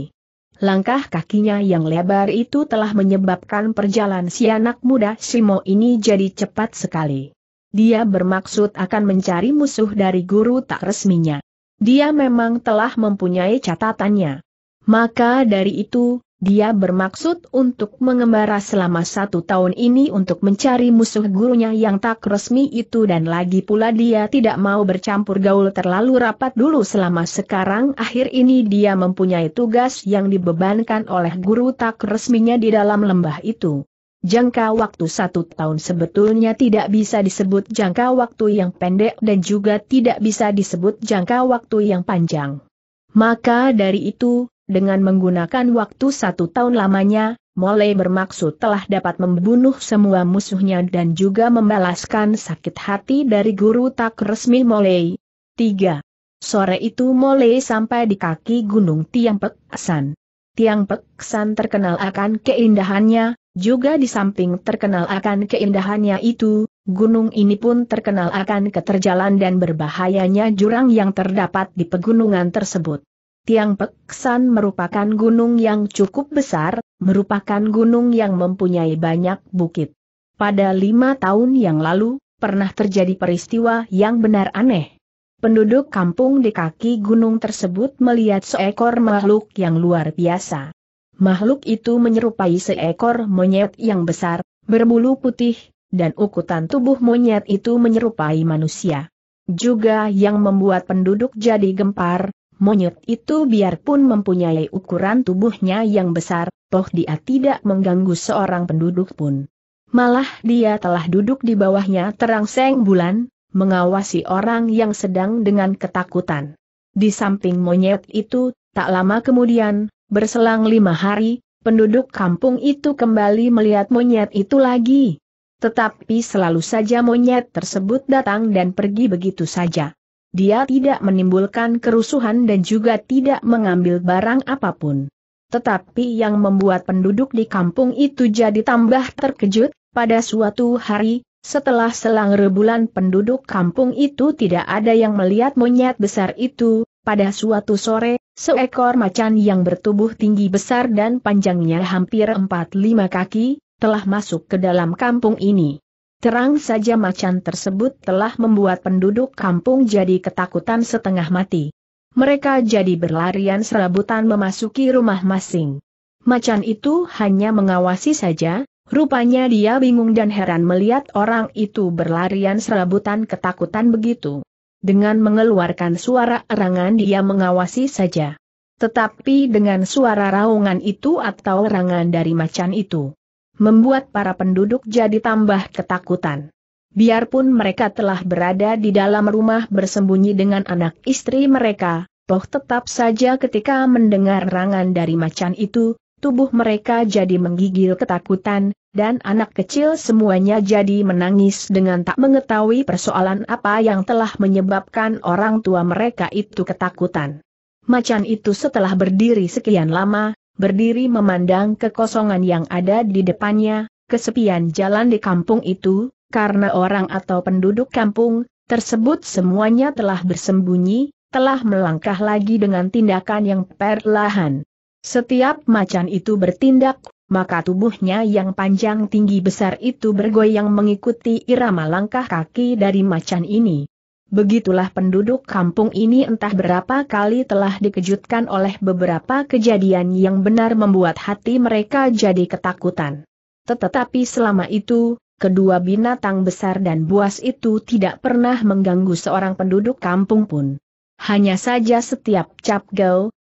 Langkah kakinya yang lebar itu telah menyebabkan perjalanan si anak muda Simo ini jadi cepat sekali. Dia bermaksud akan mencari musuh dari guru tak resminya. Dia memang telah mempunyai catatannya. Maka dari itu, dia bermaksud untuk mengembara selama satu tahun ini untuk mencari musuh gurunya yang tak resmi itu dan lagi pula dia tidak mau bercampur gaul terlalu rapat dulu selama sekarang akhir ini dia mempunyai tugas yang dibebankan oleh guru tak resminya di dalam lembah itu. Jangka waktu satu tahun sebetulnya tidak bisa disebut jangka waktu yang pendek dan juga tidak bisa disebut jangka waktu yang panjang. Maka dari itu, dengan menggunakan waktu satu tahun lamanya, Mole bermaksud telah dapat membunuh semua musuhnya dan juga membalaskan sakit hati dari guru tak resmi Mole. 3. Sore itu Mole sampai di kaki Gunung Tiang Peksan. Tiang Peksan terkenal akan keindahannya, juga di samping terkenal akan keindahannya itu, gunung ini pun terkenal akan keterjalan dan berbahayanya jurang yang terdapat di pegunungan tersebut. Tiang Peksan merupakan gunung yang cukup besar, merupakan gunung yang mempunyai banyak bukit. Pada lima tahun yang lalu, pernah terjadi peristiwa yang benar aneh. Penduduk kampung di kaki gunung tersebut melihat seekor makhluk yang luar biasa makhluk itu menyerupai seekor monyet yang besar, berbulu putih, dan ukutan tubuh monyet itu menyerupai manusia. Juga yang membuat penduduk jadi gempar, monyet itu biarpun mempunyai ukuran tubuhnya yang besar, toh dia tidak mengganggu seorang penduduk pun. Malah dia telah duduk di bawahnya terang seng bulan, mengawasi orang yang sedang dengan ketakutan. Di samping monyet itu, tak lama kemudian, Berselang lima hari, penduduk kampung itu kembali melihat monyet itu lagi. Tetapi selalu saja monyet tersebut datang dan pergi begitu saja. Dia tidak menimbulkan kerusuhan dan juga tidak mengambil barang apapun. Tetapi yang membuat penduduk di kampung itu jadi tambah terkejut, pada suatu hari, setelah selang rebulan penduduk kampung itu tidak ada yang melihat monyet besar itu, pada suatu sore, seekor macan yang bertubuh tinggi besar dan panjangnya hampir 4-5 kaki, telah masuk ke dalam kampung ini. Terang saja macan tersebut telah membuat penduduk kampung jadi ketakutan setengah mati. Mereka jadi berlarian serabutan memasuki rumah masing. Macan itu hanya mengawasi saja, rupanya dia bingung dan heran melihat orang itu berlarian serabutan ketakutan begitu. Dengan mengeluarkan suara erangan dia mengawasi saja. Tetapi dengan suara raungan itu atau erangan dari macan itu, membuat para penduduk jadi tambah ketakutan. Biarpun mereka telah berada di dalam rumah bersembunyi dengan anak istri mereka, toh tetap saja ketika mendengar erangan dari macan itu, tubuh mereka jadi menggigil ketakutan, dan anak kecil semuanya jadi menangis dengan tak mengetahui persoalan apa yang telah menyebabkan orang tua mereka itu ketakutan. Macan itu setelah berdiri sekian lama, berdiri memandang kekosongan yang ada di depannya, kesepian jalan di kampung itu, karena orang atau penduduk kampung tersebut semuanya telah bersembunyi, telah melangkah lagi dengan tindakan yang perlahan. Setiap macan itu bertindak, maka tubuhnya yang panjang tinggi besar itu bergoyang mengikuti irama langkah kaki dari macan ini. Begitulah penduduk kampung ini entah berapa kali telah dikejutkan oleh beberapa kejadian yang benar membuat hati mereka jadi ketakutan. Tetapi selama itu, kedua binatang besar dan buas itu tidak pernah mengganggu seorang penduduk kampung pun. Hanya saja setiap cap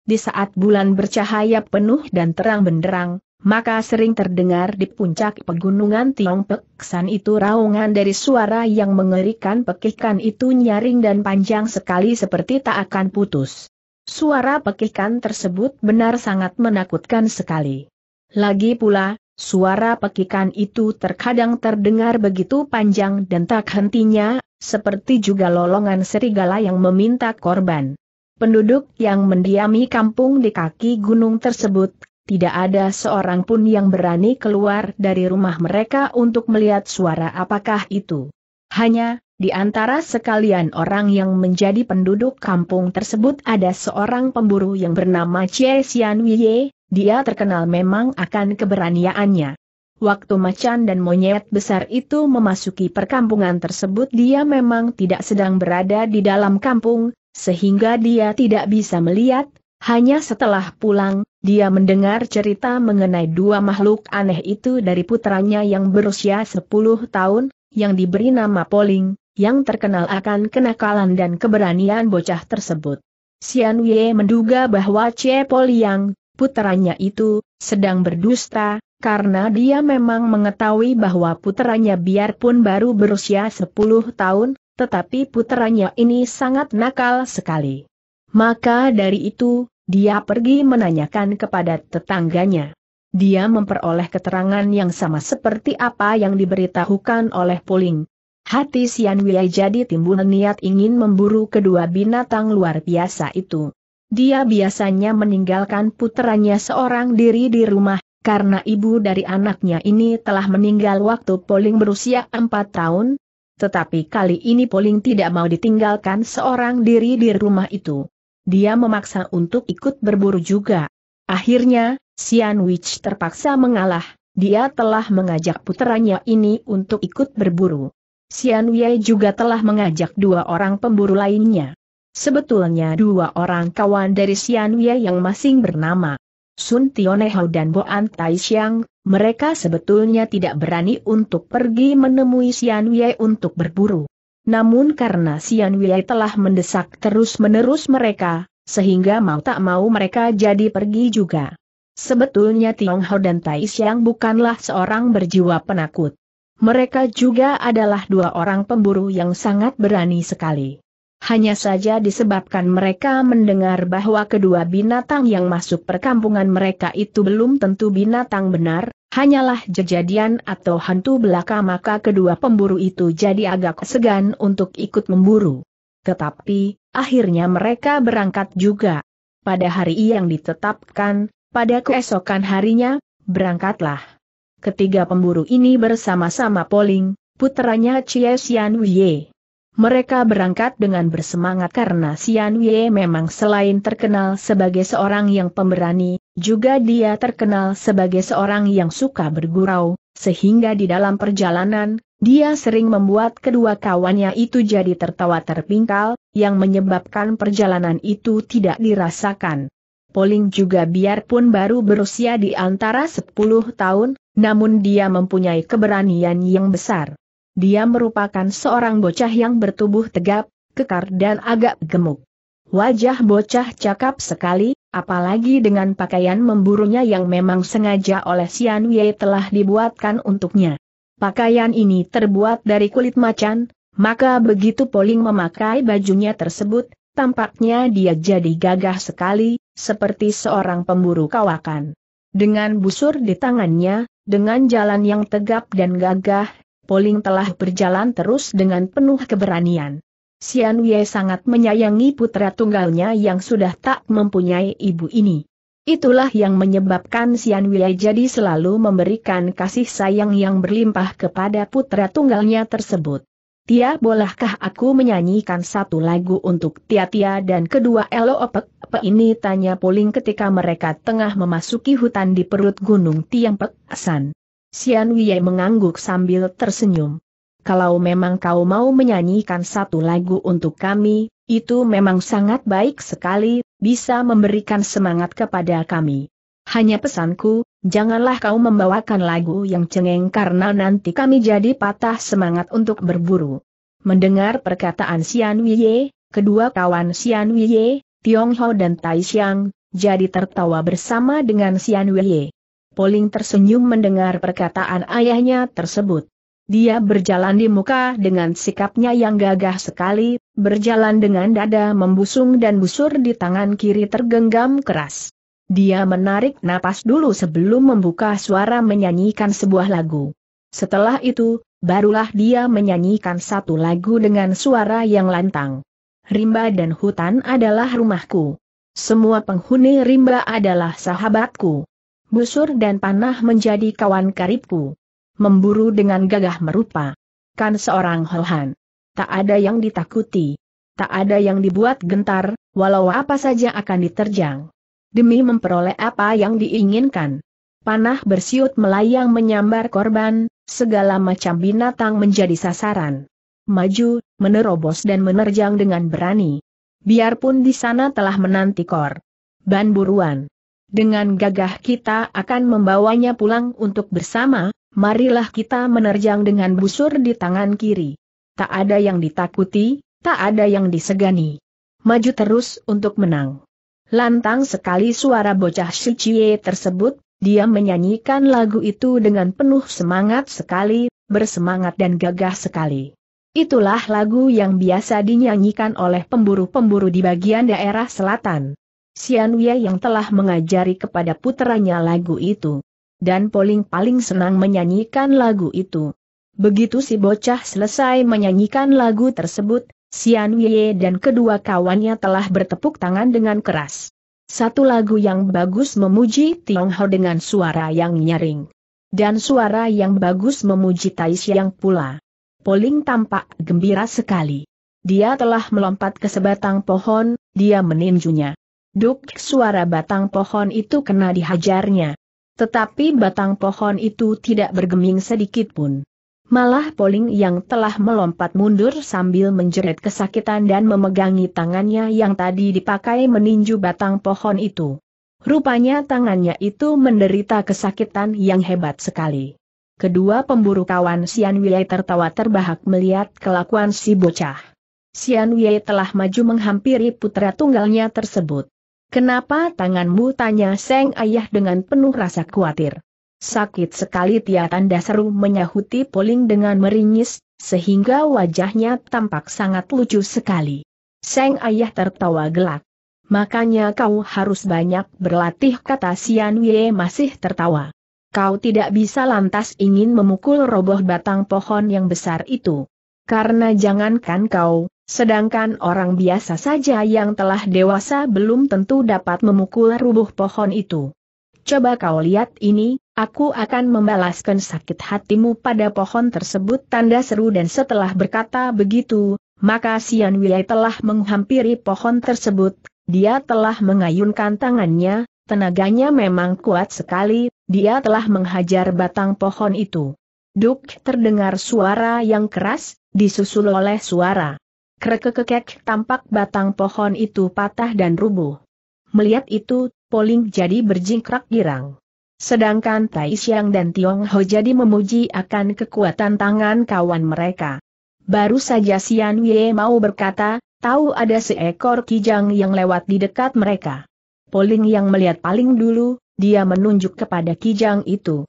di saat bulan bercahaya penuh dan terang benderang, maka sering terdengar di puncak pegunungan Tiong Peksan itu raungan dari suara yang mengerikan pekikan itu nyaring dan panjang sekali seperti tak akan putus. Suara pekikan tersebut benar sangat menakutkan sekali. Lagi pula, suara pekikan itu terkadang terdengar begitu panjang dan tak hentinya, seperti juga lolongan serigala yang meminta korban. Penduduk yang mendiami kampung di kaki gunung tersebut, tidak ada seorang pun yang berani keluar dari rumah mereka untuk melihat suara apakah itu. Hanya, di antara sekalian orang yang menjadi penduduk kampung tersebut ada seorang pemburu yang bernama Chie Xian Wie, dia terkenal memang akan keberaniannya. Waktu macan dan monyet besar itu memasuki perkampungan tersebut dia memang tidak sedang berada di dalam kampung, sehingga dia tidak bisa melihat, hanya setelah pulang, dia mendengar cerita mengenai dua makhluk aneh itu dari putranya yang berusia 10 tahun, yang diberi nama Poling, yang terkenal akan kenakalan dan keberanian bocah tersebut. Sian Wei menduga bahwa Che Poliang, putranya itu, sedang berdusta, karena dia memang mengetahui bahwa putranya biarpun baru berusia 10 tahun, tetapi puteranya ini sangat nakal sekali. Maka dari itu, dia pergi menanyakan kepada tetangganya. Dia memperoleh keterangan yang sama seperti apa yang diberitahukan oleh Puling. Hati Sian jadi timbul niat ingin memburu kedua binatang luar biasa itu. Dia biasanya meninggalkan puteranya seorang diri di rumah, karena ibu dari anaknya ini telah meninggal waktu Poling berusia 4 tahun, tetapi kali ini Poling tidak mau ditinggalkan seorang diri di rumah itu. Dia memaksa untuk ikut berburu juga. Akhirnya, Sian Wich terpaksa mengalah, dia telah mengajak puteranya ini untuk ikut berburu. Sian Wei juga telah mengajak dua orang pemburu lainnya. Sebetulnya dua orang kawan dari Sian Wei yang masing bernama Sun Tioneho dan Boan Tai Xiang, mereka sebetulnya tidak berani untuk pergi menemui Sian Wei untuk berburu. Namun karena Sian Wei telah mendesak terus-menerus mereka, sehingga mau tak mau mereka jadi pergi juga. Sebetulnya Tiongho dan Tai Xiang bukanlah seorang berjiwa penakut. Mereka juga adalah dua orang pemburu yang sangat berani sekali. Hanya saja disebabkan mereka mendengar bahwa kedua binatang yang masuk perkampungan mereka itu belum tentu binatang benar, hanyalah jejadian atau hantu belaka maka kedua pemburu itu jadi agak segan untuk ikut memburu. Tetapi, akhirnya mereka berangkat juga. Pada hari yang ditetapkan, pada keesokan harinya, berangkatlah. Ketiga pemburu ini bersama-sama Poling, putranya Chie Xian Wei. Mereka berangkat dengan bersemangat karena Sian Wei memang selain terkenal sebagai seorang yang pemberani, juga dia terkenal sebagai seorang yang suka bergurau, sehingga di dalam perjalanan, dia sering membuat kedua kawannya itu jadi tertawa terpingkal, yang menyebabkan perjalanan itu tidak dirasakan. Poling juga biarpun baru berusia di antara 10 tahun, namun dia mempunyai keberanian yang besar. Dia merupakan seorang bocah yang bertubuh tegap, kekar dan agak gemuk. Wajah bocah cakap sekali, apalagi dengan pakaian memburunya yang memang sengaja oleh Sian Wei telah dibuatkan untuknya. Pakaian ini terbuat dari kulit macan, maka begitu Poling memakai bajunya tersebut, tampaknya dia jadi gagah sekali, seperti seorang pemburu kawakan. Dengan busur di tangannya, dengan jalan yang tegap dan gagah, Poling telah berjalan terus dengan penuh keberanian. Sian Wei sangat menyayangi putra tunggalnya yang sudah tak mempunyai ibu ini. Itulah yang menyebabkan Sian Wei jadi selalu memberikan kasih sayang yang berlimpah kepada putra tunggalnya tersebut. Tia bolehkah aku menyanyikan satu lagu untuk Tia-Tia dan kedua Elo Opek? Pe ini tanya Poling ketika mereka tengah memasuki hutan di perut gunung Tiang Pek San. Xian Wei mengangguk sambil tersenyum. Kalau memang kau mau menyanyikan satu lagu untuk kami, itu memang sangat baik sekali, bisa memberikan semangat kepada kami. Hanya pesanku, janganlah kau membawakan lagu yang cengeng karena nanti kami jadi patah semangat untuk berburu. Mendengar perkataan Xian Wei, kedua kawan Xian Wei, Tiong Ho dan Tai Xiang, jadi tertawa bersama dengan Xian Wei. Poling tersenyum mendengar perkataan ayahnya tersebut. Dia berjalan di muka dengan sikapnya yang gagah sekali, berjalan dengan dada membusung dan busur di tangan kiri tergenggam keras. Dia menarik napas dulu sebelum membuka suara menyanyikan sebuah lagu. Setelah itu, barulah dia menyanyikan satu lagu dengan suara yang lantang. Rimba dan hutan adalah rumahku. Semua penghuni rimba adalah sahabatku busur dan panah menjadi kawan karibku. Memburu dengan gagah merupa. Kan seorang hohan. Tak ada yang ditakuti. Tak ada yang dibuat gentar, walau apa saja akan diterjang. Demi memperoleh apa yang diinginkan. Panah bersiut melayang menyambar korban, segala macam binatang menjadi sasaran. Maju, menerobos dan menerjang dengan berani. Biarpun di sana telah menanti kor. Ban buruan. Dengan gagah kita akan membawanya pulang untuk bersama, marilah kita menerjang dengan busur di tangan kiri. Tak ada yang ditakuti, tak ada yang disegani. Maju terus untuk menang. Lantang sekali suara bocah Shichie tersebut, dia menyanyikan lagu itu dengan penuh semangat sekali, bersemangat dan gagah sekali. Itulah lagu yang biasa dinyanyikan oleh pemburu-pemburu di bagian daerah selatan. Wei yang telah mengajari kepada puteranya lagu itu. Dan Poling paling senang menyanyikan lagu itu. Begitu si bocah selesai menyanyikan lagu tersebut, Sian Wei dan kedua kawannya telah bertepuk tangan dengan keras. Satu lagu yang bagus memuji Tiong Ho dengan suara yang nyaring. Dan suara yang bagus memuji Tai Siang pula. Poling tampak gembira sekali. Dia telah melompat ke sebatang pohon, dia meninjunya. Duk suara batang pohon itu kena dihajarnya. Tetapi batang pohon itu tidak bergeming sedikit pun. Malah Poling yang telah melompat mundur sambil menjerit kesakitan dan memegangi tangannya yang tadi dipakai meninju batang pohon itu. Rupanya tangannya itu menderita kesakitan yang hebat sekali. Kedua pemburu kawan Sian Wei tertawa terbahak melihat kelakuan si bocah. Sian Wei telah maju menghampiri putra tunggalnya tersebut. Kenapa tanganmu tanya Seng Ayah dengan penuh rasa khawatir. Sakit sekali Tia Tanda seru menyahuti Poling dengan meringis, sehingga wajahnya tampak sangat lucu sekali. Seng Ayah tertawa gelak. Makanya kau harus banyak berlatih kata Sian Wie masih tertawa. Kau tidak bisa lantas ingin memukul roboh batang pohon yang besar itu. Karena jangankan kau, Sedangkan orang biasa saja yang telah dewasa belum tentu dapat memukul rubuh pohon itu. Coba kau lihat ini, aku akan membalaskan sakit hatimu pada pohon tersebut tanda seru dan setelah berkata begitu, maka Sian Wiyai telah menghampiri pohon tersebut, dia telah mengayunkan tangannya, tenaganya memang kuat sekali, dia telah menghajar batang pohon itu. Duk terdengar suara yang keras, disusul oleh suara Krekekekek tampak batang pohon itu patah dan rubuh. Melihat itu, Poling jadi berjingkrak girang. Sedangkan Tai Siang dan Tiong Ho jadi memuji akan kekuatan tangan kawan mereka. Baru saja Sian Wei mau berkata, tahu ada seekor kijang yang lewat di dekat mereka. Poling yang melihat paling dulu, dia menunjuk kepada kijang itu.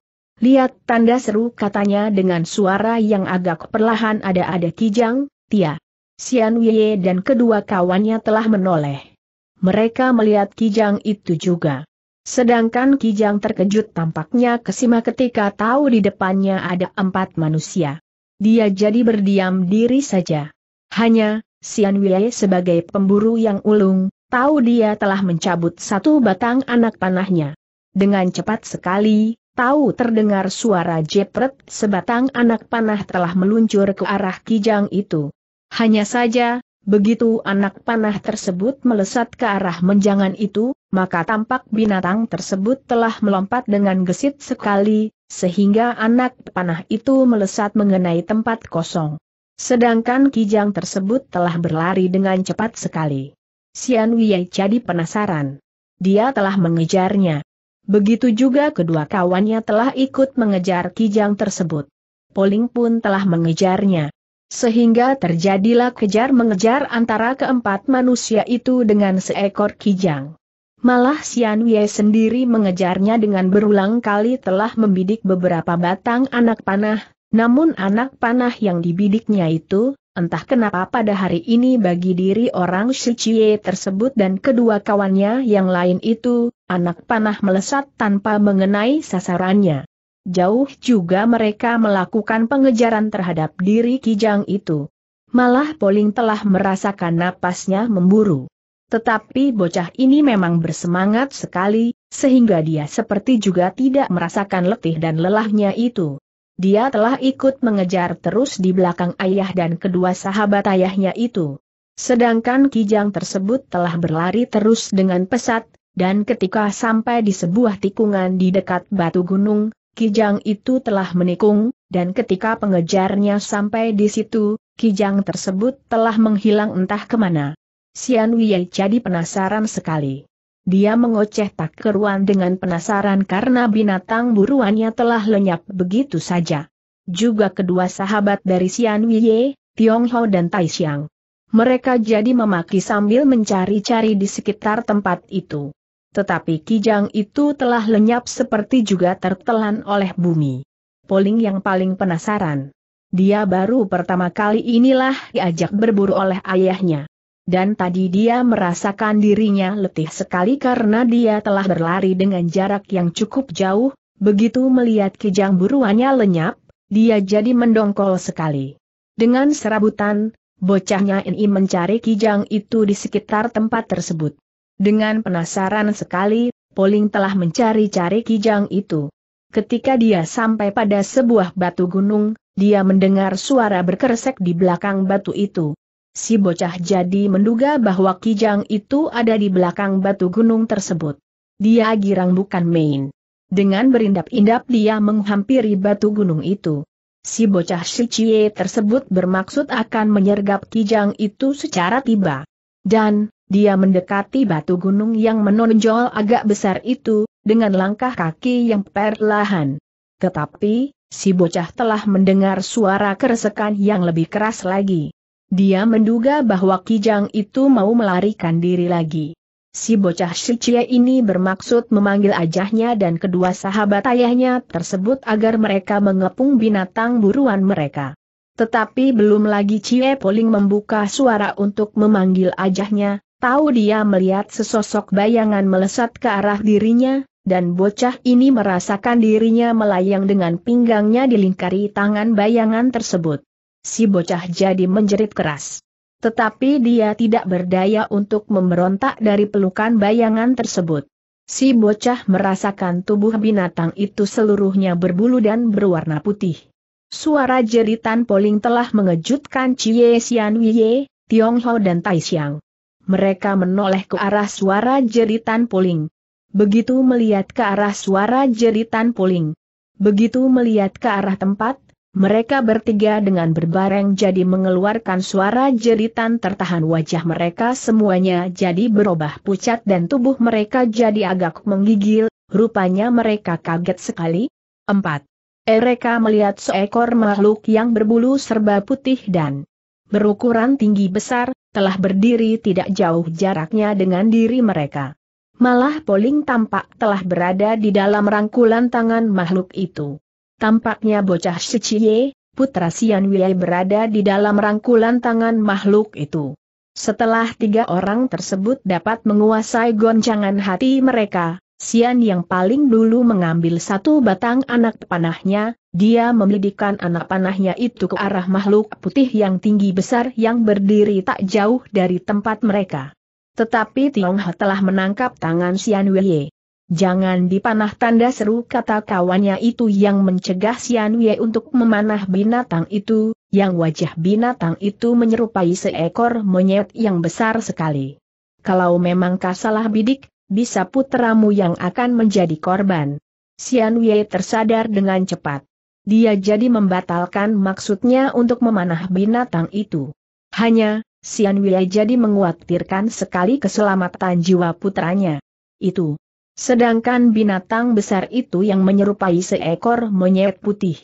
Lihat tanda seru katanya dengan suara yang agak perlahan ada-ada kijang, Tia. Xian Wei dan kedua kawannya telah menoleh. Mereka melihat Kijang itu juga. Sedangkan Kijang terkejut tampaknya kesima ketika tahu di depannya ada empat manusia. Dia jadi berdiam diri saja. Hanya, Xian Wei sebagai pemburu yang ulung, tahu dia telah mencabut satu batang anak panahnya. Dengan cepat sekali, tahu terdengar suara jepret sebatang anak panah telah meluncur ke arah Kijang itu. Hanya saja, begitu anak panah tersebut melesat ke arah menjangan itu, maka tampak binatang tersebut telah melompat dengan gesit sekali, sehingga anak panah itu melesat mengenai tempat kosong. Sedangkan kijang tersebut telah berlari dengan cepat sekali. Sian Wei jadi penasaran. Dia telah mengejarnya. Begitu juga kedua kawannya telah ikut mengejar kijang tersebut. Poling pun telah mengejarnya. Sehingga terjadilah kejar-mengejar antara keempat manusia itu dengan seekor kijang. Malah Sian Wei sendiri mengejarnya dengan berulang kali telah membidik beberapa batang anak panah, namun anak panah yang dibidiknya itu, entah kenapa pada hari ini bagi diri orang Suciye tersebut dan kedua kawannya yang lain itu, anak panah melesat tanpa mengenai sasarannya jauh juga mereka melakukan pengejaran terhadap diri Kijang itu. Malah Poling telah merasakan napasnya memburu. Tetapi bocah ini memang bersemangat sekali, sehingga dia seperti juga tidak merasakan letih dan lelahnya itu. Dia telah ikut mengejar terus di belakang ayah dan kedua sahabat ayahnya itu. Sedangkan Kijang tersebut telah berlari terus dengan pesat, dan ketika sampai di sebuah tikungan di dekat batu gunung, Kijang itu telah menikung, dan ketika pengejarnya sampai di situ, Kijang tersebut telah menghilang entah kemana. Sian Wei jadi penasaran sekali. Dia mengoceh tak keruan dengan penasaran karena binatang buruannya telah lenyap begitu saja. Juga kedua sahabat dari Sian Wei, Tiong Hao dan Tai Xiang. Mereka jadi memaki sambil mencari-cari di sekitar tempat itu. Tetapi Kijang itu telah lenyap seperti juga tertelan oleh bumi. Poling yang paling penasaran. Dia baru pertama kali inilah diajak berburu oleh ayahnya. Dan tadi dia merasakan dirinya letih sekali karena dia telah berlari dengan jarak yang cukup jauh, begitu melihat Kijang buruannya lenyap, dia jadi mendongkol sekali. Dengan serabutan, bocahnya ini mencari Kijang itu di sekitar tempat tersebut. Dengan penasaran sekali, Poling telah mencari-cari kijang itu. Ketika dia sampai pada sebuah batu gunung, dia mendengar suara berkeresek di belakang batu itu. Si bocah jadi menduga bahwa kijang itu ada di belakang batu gunung tersebut. Dia girang bukan main. Dengan berindap-indap dia menghampiri batu gunung itu. Si bocah Shichie tersebut bermaksud akan menyergap kijang itu secara tiba. Dan, dia mendekati batu gunung yang menonjol agak besar itu, dengan langkah kaki yang perlahan. Tetapi, si bocah telah mendengar suara keresekan yang lebih keras lagi. Dia menduga bahwa Kijang itu mau melarikan diri lagi. Si bocah Shichie ini bermaksud memanggil ajahnya dan kedua sahabat ayahnya tersebut agar mereka mengepung binatang buruan mereka. Tetapi belum lagi Cie Poling membuka suara untuk memanggil ajahnya, Tahu dia melihat sesosok bayangan melesat ke arah dirinya, dan bocah ini merasakan dirinya melayang dengan pinggangnya dilingkari tangan bayangan tersebut. Si bocah jadi menjerit keras. Tetapi dia tidak berdaya untuk memberontak dari pelukan bayangan tersebut. Si bocah merasakan tubuh binatang itu seluruhnya berbulu dan berwarna putih. Suara jeritan poling telah mengejutkan Chie Xian Wie, Tiong Ho dan Tai Xiang mereka menoleh ke arah suara jeritan puling. Begitu melihat ke arah suara jeritan puling. Begitu melihat ke arah tempat, mereka bertiga dengan berbareng jadi mengeluarkan suara jeritan tertahan wajah mereka semuanya jadi berubah pucat dan tubuh mereka jadi agak menggigil, rupanya mereka kaget sekali. 4. Ereka melihat seekor makhluk yang berbulu serba putih dan berukuran tinggi besar, telah berdiri tidak jauh jaraknya dengan diri mereka. Malah Poling tampak telah berada di dalam rangkulan tangan makhluk itu. Tampaknya bocah Seciye, putra Sian Wei berada di dalam rangkulan tangan makhluk itu. Setelah tiga orang tersebut dapat menguasai goncangan hati mereka, Sian yang paling dulu mengambil satu batang anak panahnya, dia membidikan anak panahnya itu ke arah makhluk putih yang tinggi besar yang berdiri tak jauh dari tempat mereka. Tetapi Tiong He telah menangkap tangan Xian Wei. Jangan dipanah tanda seru kata kawannya itu yang mencegah Xian Wei untuk memanah binatang itu, yang wajah binatang itu menyerupai seekor monyet yang besar sekali. Kalau memang salah bidik, bisa putramu yang akan menjadi korban. Xian Wei tersadar dengan cepat. Dia jadi membatalkan maksudnya untuk memanah binatang itu. Hanya, Sian Wei jadi menguatirkan sekali keselamatan jiwa putranya. Itu. Sedangkan binatang besar itu yang menyerupai seekor monyet putih.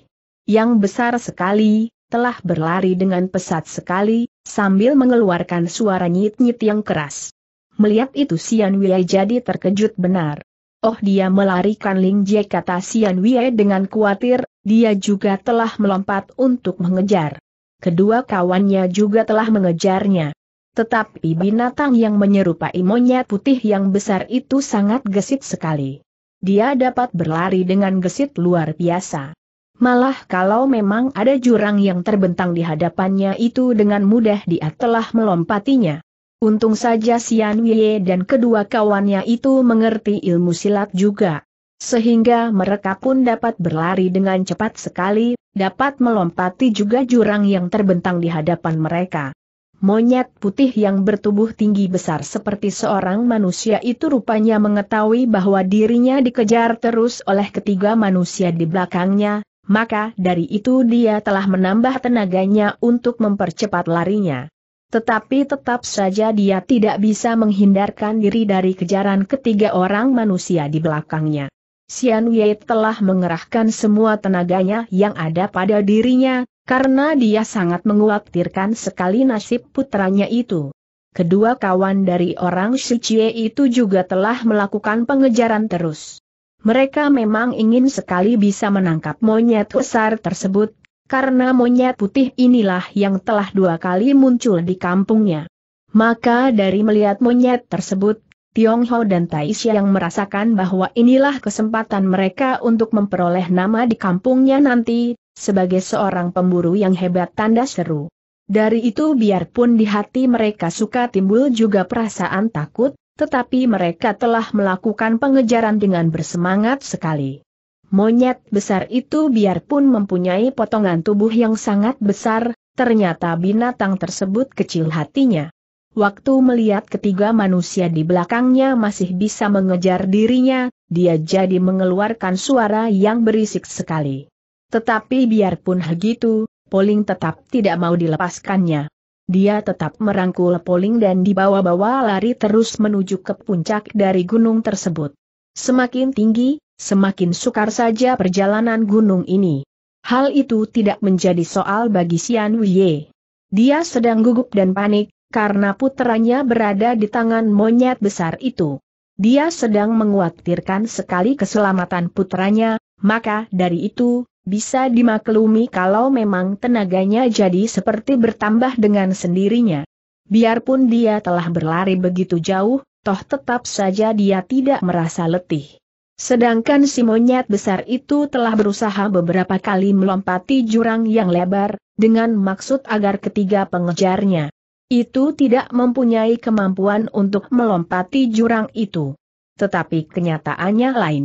Yang besar sekali, telah berlari dengan pesat sekali, sambil mengeluarkan suara nyit-nyit yang keras. Melihat itu Sian Wei jadi terkejut benar. Oh dia melarikan Ling Jie kata Sian Wei dengan khawatir, dia juga telah melompat untuk mengejar. Kedua kawannya juga telah mengejarnya. Tetapi binatang yang menyerupai monyet putih yang besar itu sangat gesit sekali. Dia dapat berlari dengan gesit luar biasa. Malah kalau memang ada jurang yang terbentang di hadapannya itu dengan mudah dia telah melompatinya. Untung saja Sian Wei dan kedua kawannya itu mengerti ilmu silat juga. Sehingga mereka pun dapat berlari dengan cepat sekali, dapat melompati juga jurang yang terbentang di hadapan mereka. Monyet putih yang bertubuh tinggi besar seperti seorang manusia itu rupanya mengetahui bahwa dirinya dikejar terus oleh ketiga manusia di belakangnya, maka dari itu dia telah menambah tenaganya untuk mempercepat larinya. Tetapi tetap saja dia tidak bisa menghindarkan diri dari kejaran ketiga orang manusia di belakangnya. Xian Wei telah mengerahkan semua tenaganya yang ada pada dirinya, karena dia sangat mengkhawatirkan sekali nasib putranya itu. Kedua kawan dari orang Shichie itu juga telah melakukan pengejaran terus. Mereka memang ingin sekali bisa menangkap monyet besar tersebut, karena monyet putih inilah yang telah dua kali muncul di kampungnya. Maka dari melihat monyet tersebut, Ho dan Taisya yang merasakan bahwa inilah kesempatan mereka untuk memperoleh nama di kampungnya nanti, sebagai seorang pemburu yang hebat tanda seru. Dari itu biarpun di hati mereka suka timbul juga perasaan takut, tetapi mereka telah melakukan pengejaran dengan bersemangat sekali. Monyet besar itu biarpun mempunyai potongan tubuh yang sangat besar, ternyata binatang tersebut kecil hatinya. Waktu melihat ketiga manusia di belakangnya masih bisa mengejar dirinya, dia jadi mengeluarkan suara yang berisik sekali. Tetapi biarpun begitu, Poling tetap tidak mau dilepaskannya. Dia tetap merangkul Poling dan dibawa-bawa lari terus menuju ke puncak dari gunung tersebut. Semakin tinggi, semakin sukar saja perjalanan gunung ini. Hal itu tidak menjadi soal bagi Sian Wuye. Dia sedang gugup dan panik, karena putranya berada di tangan monyet besar itu. Dia sedang menguatirkan sekali keselamatan putranya, maka dari itu, bisa dimaklumi kalau memang tenaganya jadi seperti bertambah dengan sendirinya. Biarpun dia telah berlari begitu jauh, toh tetap saja dia tidak merasa letih. Sedangkan si monyet besar itu telah berusaha beberapa kali melompati jurang yang lebar, dengan maksud agar ketiga pengejarnya itu tidak mempunyai kemampuan untuk melompati jurang itu. Tetapi kenyataannya lain.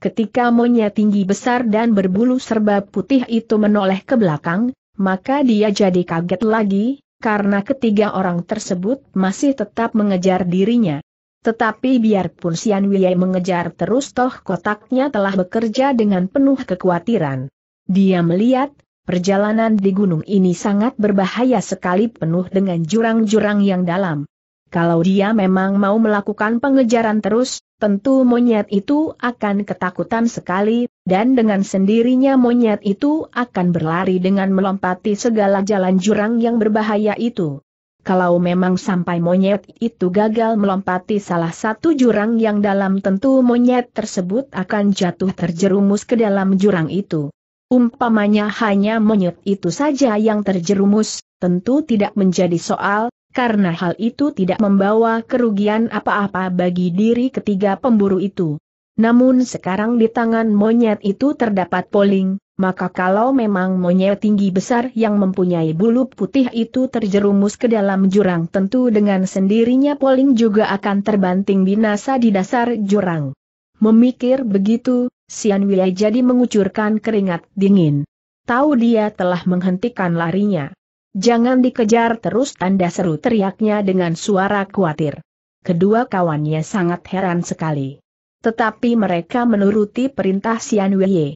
Ketika monyet tinggi besar dan berbulu serba putih itu menoleh ke belakang, maka dia jadi kaget lagi, karena ketiga orang tersebut masih tetap mengejar dirinya. Tetapi biarpun Sian Wei mengejar terus toh kotaknya telah bekerja dengan penuh kekhawatiran. Dia melihat, perjalanan di gunung ini sangat berbahaya sekali penuh dengan jurang-jurang yang dalam. Kalau dia memang mau melakukan pengejaran terus, tentu monyet itu akan ketakutan sekali, dan dengan sendirinya monyet itu akan berlari dengan melompati segala jalan jurang yang berbahaya itu kalau memang sampai monyet itu gagal melompati salah satu jurang yang dalam tentu monyet tersebut akan jatuh terjerumus ke dalam jurang itu. Umpamanya hanya monyet itu saja yang terjerumus, tentu tidak menjadi soal, karena hal itu tidak membawa kerugian apa-apa bagi diri ketiga pemburu itu. Namun sekarang di tangan monyet itu terdapat poling, maka kalau memang monyet tinggi besar yang mempunyai bulu putih itu terjerumus ke dalam jurang tentu dengan sendirinya Poling juga akan terbanting binasa di dasar jurang. Memikir begitu, Sian Wei jadi mengucurkan keringat dingin. Tahu dia telah menghentikan larinya. Jangan dikejar terus tanda seru teriaknya dengan suara khawatir. Kedua kawannya sangat heran sekali. Tetapi mereka menuruti perintah Sian Wei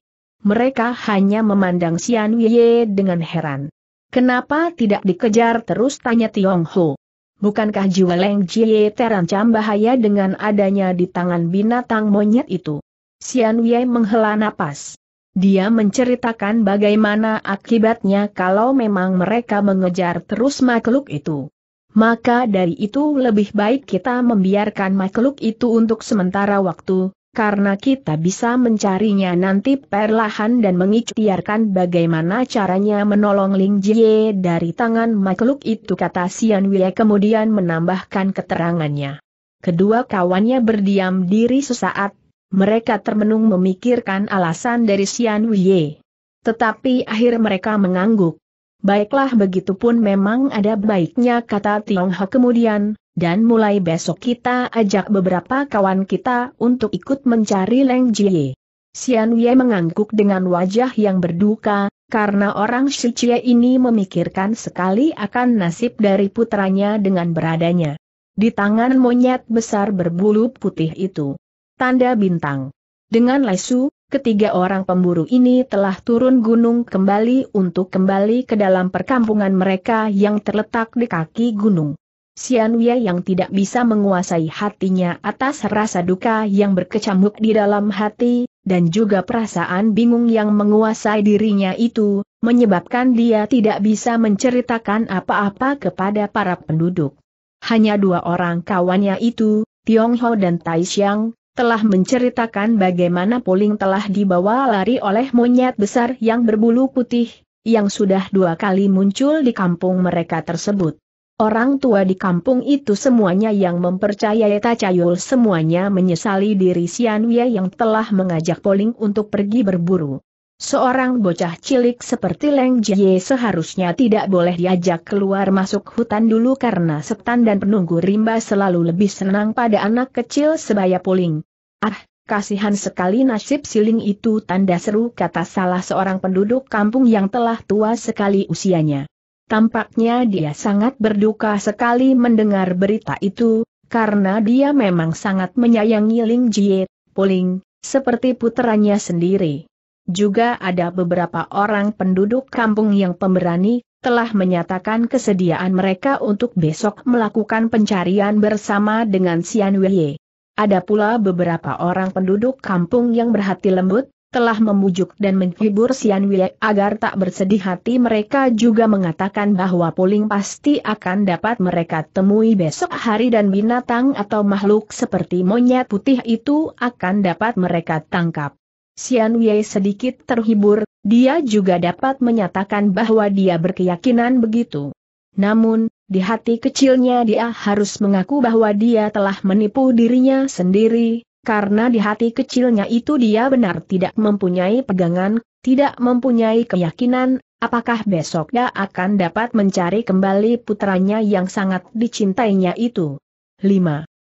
mereka hanya memandang Sian Wei dengan heran. Kenapa tidak dikejar terus tanya Tiong Ho? Bukankah jiwa Leng Jie terancam bahaya dengan adanya di tangan binatang monyet itu? Sian Wei menghela napas. Dia menceritakan bagaimana akibatnya kalau memang mereka mengejar terus makhluk itu. Maka dari itu lebih baik kita membiarkan makhluk itu untuk sementara waktu, karena kita bisa mencarinya nanti perlahan dan mengikhtiarkan bagaimana caranya menolong Ling Jie dari tangan makhluk itu kata Sian Wei kemudian menambahkan keterangannya. Kedua kawannya berdiam diri sesaat, mereka termenung memikirkan alasan dari Sian Wei. Tetapi akhir mereka mengangguk. Baiklah begitu pun memang ada baiknya kata Ho kemudian, dan mulai besok kita ajak beberapa kawan kita untuk ikut mencari Leng Jie. Xian Wei mengangguk dengan wajah yang berduka, karena orang Shichie ini memikirkan sekali akan nasib dari putranya dengan beradanya. Di tangan monyet besar berbulu putih itu. Tanda bintang. Dengan lesu, ketiga orang pemburu ini telah turun gunung kembali untuk kembali ke dalam perkampungan mereka yang terletak di kaki gunung. Sianuya yang tidak bisa menguasai hatinya atas rasa duka yang berkecamuk di dalam hati, dan juga perasaan bingung yang menguasai dirinya itu, menyebabkan dia tidak bisa menceritakan apa-apa kepada para penduduk. Hanya dua orang kawannya itu, Tiong Ho dan Tai Xiang, telah menceritakan bagaimana Poling telah dibawa lari oleh monyet besar yang berbulu putih, yang sudah dua kali muncul di kampung mereka tersebut. Orang tua di kampung itu semuanya yang mempercayai Tacayul semuanya menyesali diri Sianwia yang telah mengajak Poling untuk pergi berburu. Seorang bocah cilik seperti Leng Jie seharusnya tidak boleh diajak keluar masuk hutan dulu karena setan dan penunggu rimba selalu lebih senang pada anak kecil sebaya Poling. Ah, kasihan sekali nasib siling itu tanda seru kata salah seorang penduduk kampung yang telah tua sekali usianya. Tampaknya dia sangat berduka sekali mendengar berita itu, karena dia memang sangat menyayangi Ling Jie, Puling, seperti puteranya sendiri. Juga ada beberapa orang penduduk kampung yang pemberani, telah menyatakan kesediaan mereka untuk besok melakukan pencarian bersama dengan Sian Wei. Ada pula beberapa orang penduduk kampung yang berhati lembut, telah memujuk dan menghibur Sian Wei agar tak bersedih hati mereka juga mengatakan bahwa Puling pasti akan dapat mereka temui besok hari dan binatang atau makhluk seperti monyet putih itu akan dapat mereka tangkap. Sian Wei sedikit terhibur, dia juga dapat menyatakan bahwa dia berkeyakinan begitu. Namun, di hati kecilnya dia harus mengaku bahwa dia telah menipu dirinya sendiri, karena di hati kecilnya itu dia benar tidak mempunyai pegangan, tidak mempunyai keyakinan, apakah besok dia akan dapat mencari kembali putranya yang sangat dicintainya itu. 5.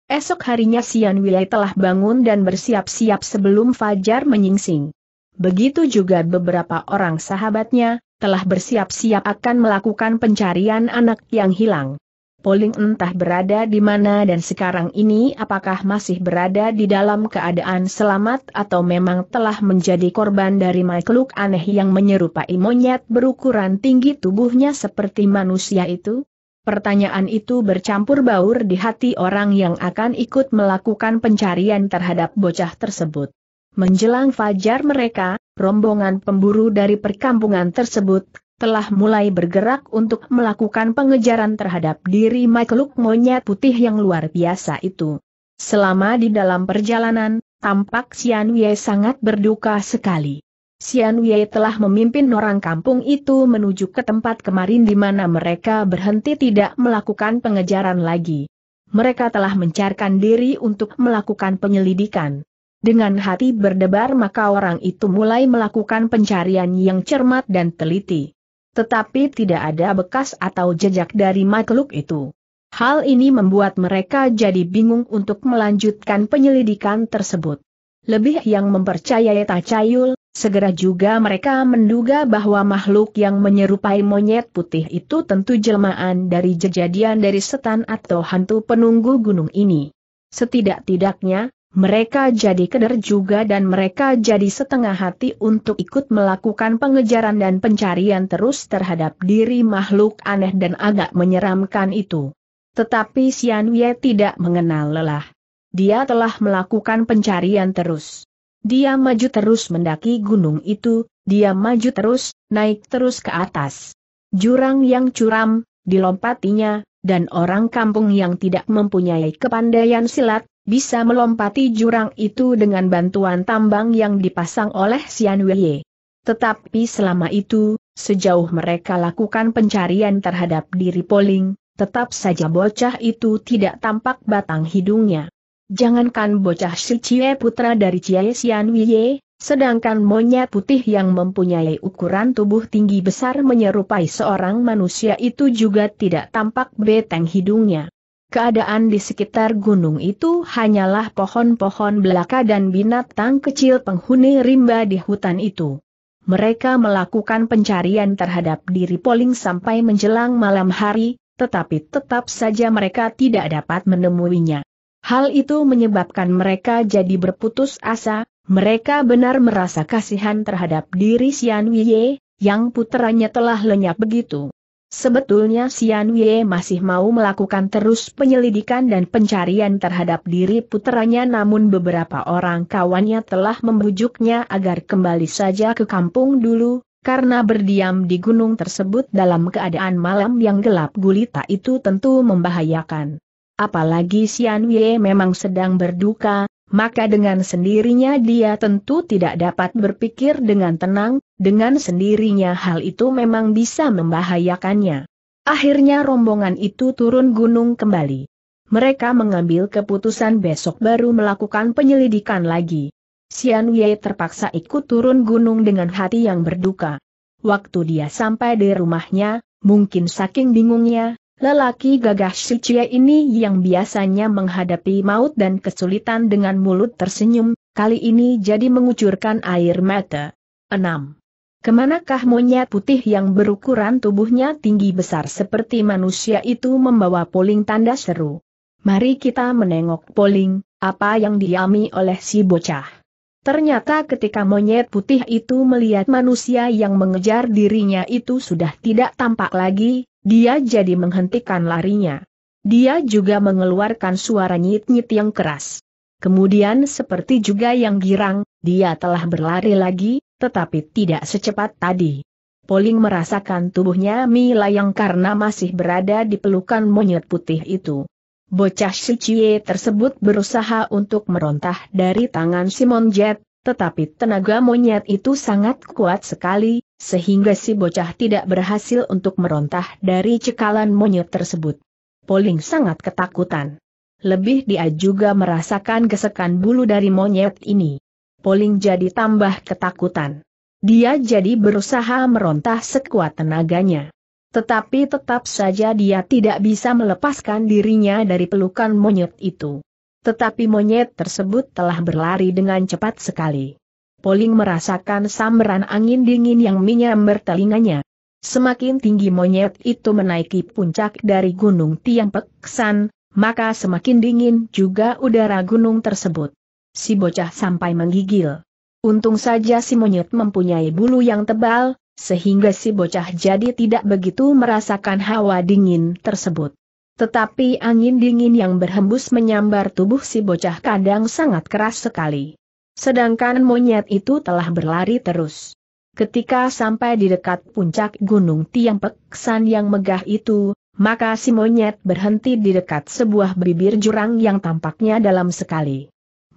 Esok harinya Sian Wilai telah bangun dan bersiap-siap sebelum Fajar menyingsing. Begitu juga beberapa orang sahabatnya, telah bersiap-siap akan melakukan pencarian anak yang hilang. Poling entah berada di mana dan sekarang ini apakah masih berada di dalam keadaan selamat atau memang telah menjadi korban dari makhluk aneh yang menyerupai monyet berukuran tinggi tubuhnya seperti manusia itu? Pertanyaan itu bercampur baur di hati orang yang akan ikut melakukan pencarian terhadap bocah tersebut. Menjelang fajar mereka, rombongan pemburu dari perkampungan tersebut telah mulai bergerak untuk melakukan pengejaran terhadap diri makhluk monyet putih yang luar biasa itu. Selama di dalam perjalanan, tampak Xian Wei sangat berduka sekali. Xian Wei telah memimpin orang kampung itu menuju ke tempat kemarin di mana mereka berhenti tidak melakukan pengejaran lagi. Mereka telah mencarkan diri untuk melakukan penyelidikan. Dengan hati berdebar maka orang itu mulai melakukan pencarian yang cermat dan teliti. Tetapi tidak ada bekas atau jejak dari makhluk itu. Hal ini membuat mereka jadi bingung untuk melanjutkan penyelidikan tersebut. Lebih yang mempercayai Tachayul, segera juga mereka menduga bahwa makhluk yang menyerupai monyet putih itu tentu jelmaan dari kejadian dari setan atau hantu penunggu gunung ini. Setidak-tidaknya, mereka jadi keder juga dan mereka jadi setengah hati untuk ikut melakukan pengejaran dan pencarian terus terhadap diri makhluk aneh dan agak menyeramkan itu. Tetapi Sian Wei tidak mengenal lelah. Dia telah melakukan pencarian terus. Dia maju terus mendaki gunung itu, dia maju terus, naik terus ke atas. Jurang yang curam, dilompatinya, dan orang kampung yang tidak mempunyai kepandaian silat, bisa melompati jurang itu dengan bantuan tambang yang dipasang oleh Xian Wei. Tetapi selama itu, sejauh mereka lakukan pencarian terhadap diri Poling, tetap saja bocah itu tidak tampak batang hidungnya. Jangankan bocah si Cie putra dari Cie Xian Wei, sedangkan monyet putih yang mempunyai ukuran tubuh tinggi besar menyerupai seorang manusia itu juga tidak tampak beteng hidungnya. Keadaan di sekitar gunung itu hanyalah pohon-pohon belaka dan binatang kecil penghuni rimba di hutan itu. Mereka melakukan pencarian terhadap diri Poling sampai menjelang malam hari, tetapi tetap saja mereka tidak dapat menemuinya. Hal itu menyebabkan mereka jadi berputus asa, mereka benar merasa kasihan terhadap diri Xian Wei yang puteranya telah lenyap begitu Sebetulnya Sian Wei masih mau melakukan terus penyelidikan dan pencarian terhadap diri putranya namun beberapa orang kawannya telah membujuknya agar kembali saja ke kampung dulu, karena berdiam di gunung tersebut dalam keadaan malam yang gelap gulita itu tentu membahayakan. Apalagi Sian Wei memang sedang berduka, maka dengan sendirinya dia tentu tidak dapat berpikir dengan tenang, dengan sendirinya hal itu memang bisa membahayakannya. Akhirnya rombongan itu turun gunung kembali. Mereka mengambil keputusan besok baru melakukan penyelidikan lagi. Sian Wei terpaksa ikut turun gunung dengan hati yang berduka. Waktu dia sampai di rumahnya, mungkin saking bingungnya, lelaki gagah si Cie ini yang biasanya menghadapi maut dan kesulitan dengan mulut tersenyum, kali ini jadi mengucurkan air mata. 6. Kemanakah monyet putih yang berukuran tubuhnya tinggi besar seperti manusia itu membawa poling tanda seru? Mari kita menengok poling, apa yang diami oleh si bocah. Ternyata ketika monyet putih itu melihat manusia yang mengejar dirinya itu sudah tidak tampak lagi, dia jadi menghentikan larinya. Dia juga mengeluarkan suara nyit-nyit yang keras. Kemudian seperti juga yang girang, dia telah berlari lagi, tetapi tidak secepat tadi. Poling merasakan tubuhnya melayang karena masih berada di pelukan monyet putih itu. Bocah si tersebut berusaha untuk merontah dari tangan Simon Jet, tetapi tenaga monyet itu sangat kuat sekali, sehingga si bocah tidak berhasil untuk merontah dari cekalan monyet tersebut. Poling sangat ketakutan. Lebih dia juga merasakan gesekan bulu dari monyet ini. Poling jadi tambah ketakutan. Dia jadi berusaha merontah sekuat tenaganya. Tetapi tetap saja dia tidak bisa melepaskan dirinya dari pelukan monyet itu. Tetapi monyet tersebut telah berlari dengan cepat sekali. Poling merasakan samberan angin dingin yang menyambar telinganya. Semakin tinggi monyet itu menaiki puncak dari Gunung Tiang Peksan, maka semakin dingin juga udara gunung tersebut si bocah sampai menggigil. Untung saja si monyet mempunyai bulu yang tebal, sehingga si bocah jadi tidak begitu merasakan hawa dingin tersebut. Tetapi angin dingin yang berhembus menyambar tubuh si bocah kadang sangat keras sekali. Sedangkan monyet itu telah berlari terus. Ketika sampai di dekat puncak Gunung Tiang Peksan yang megah itu, maka si monyet berhenti di dekat sebuah bibir jurang yang tampaknya dalam sekali.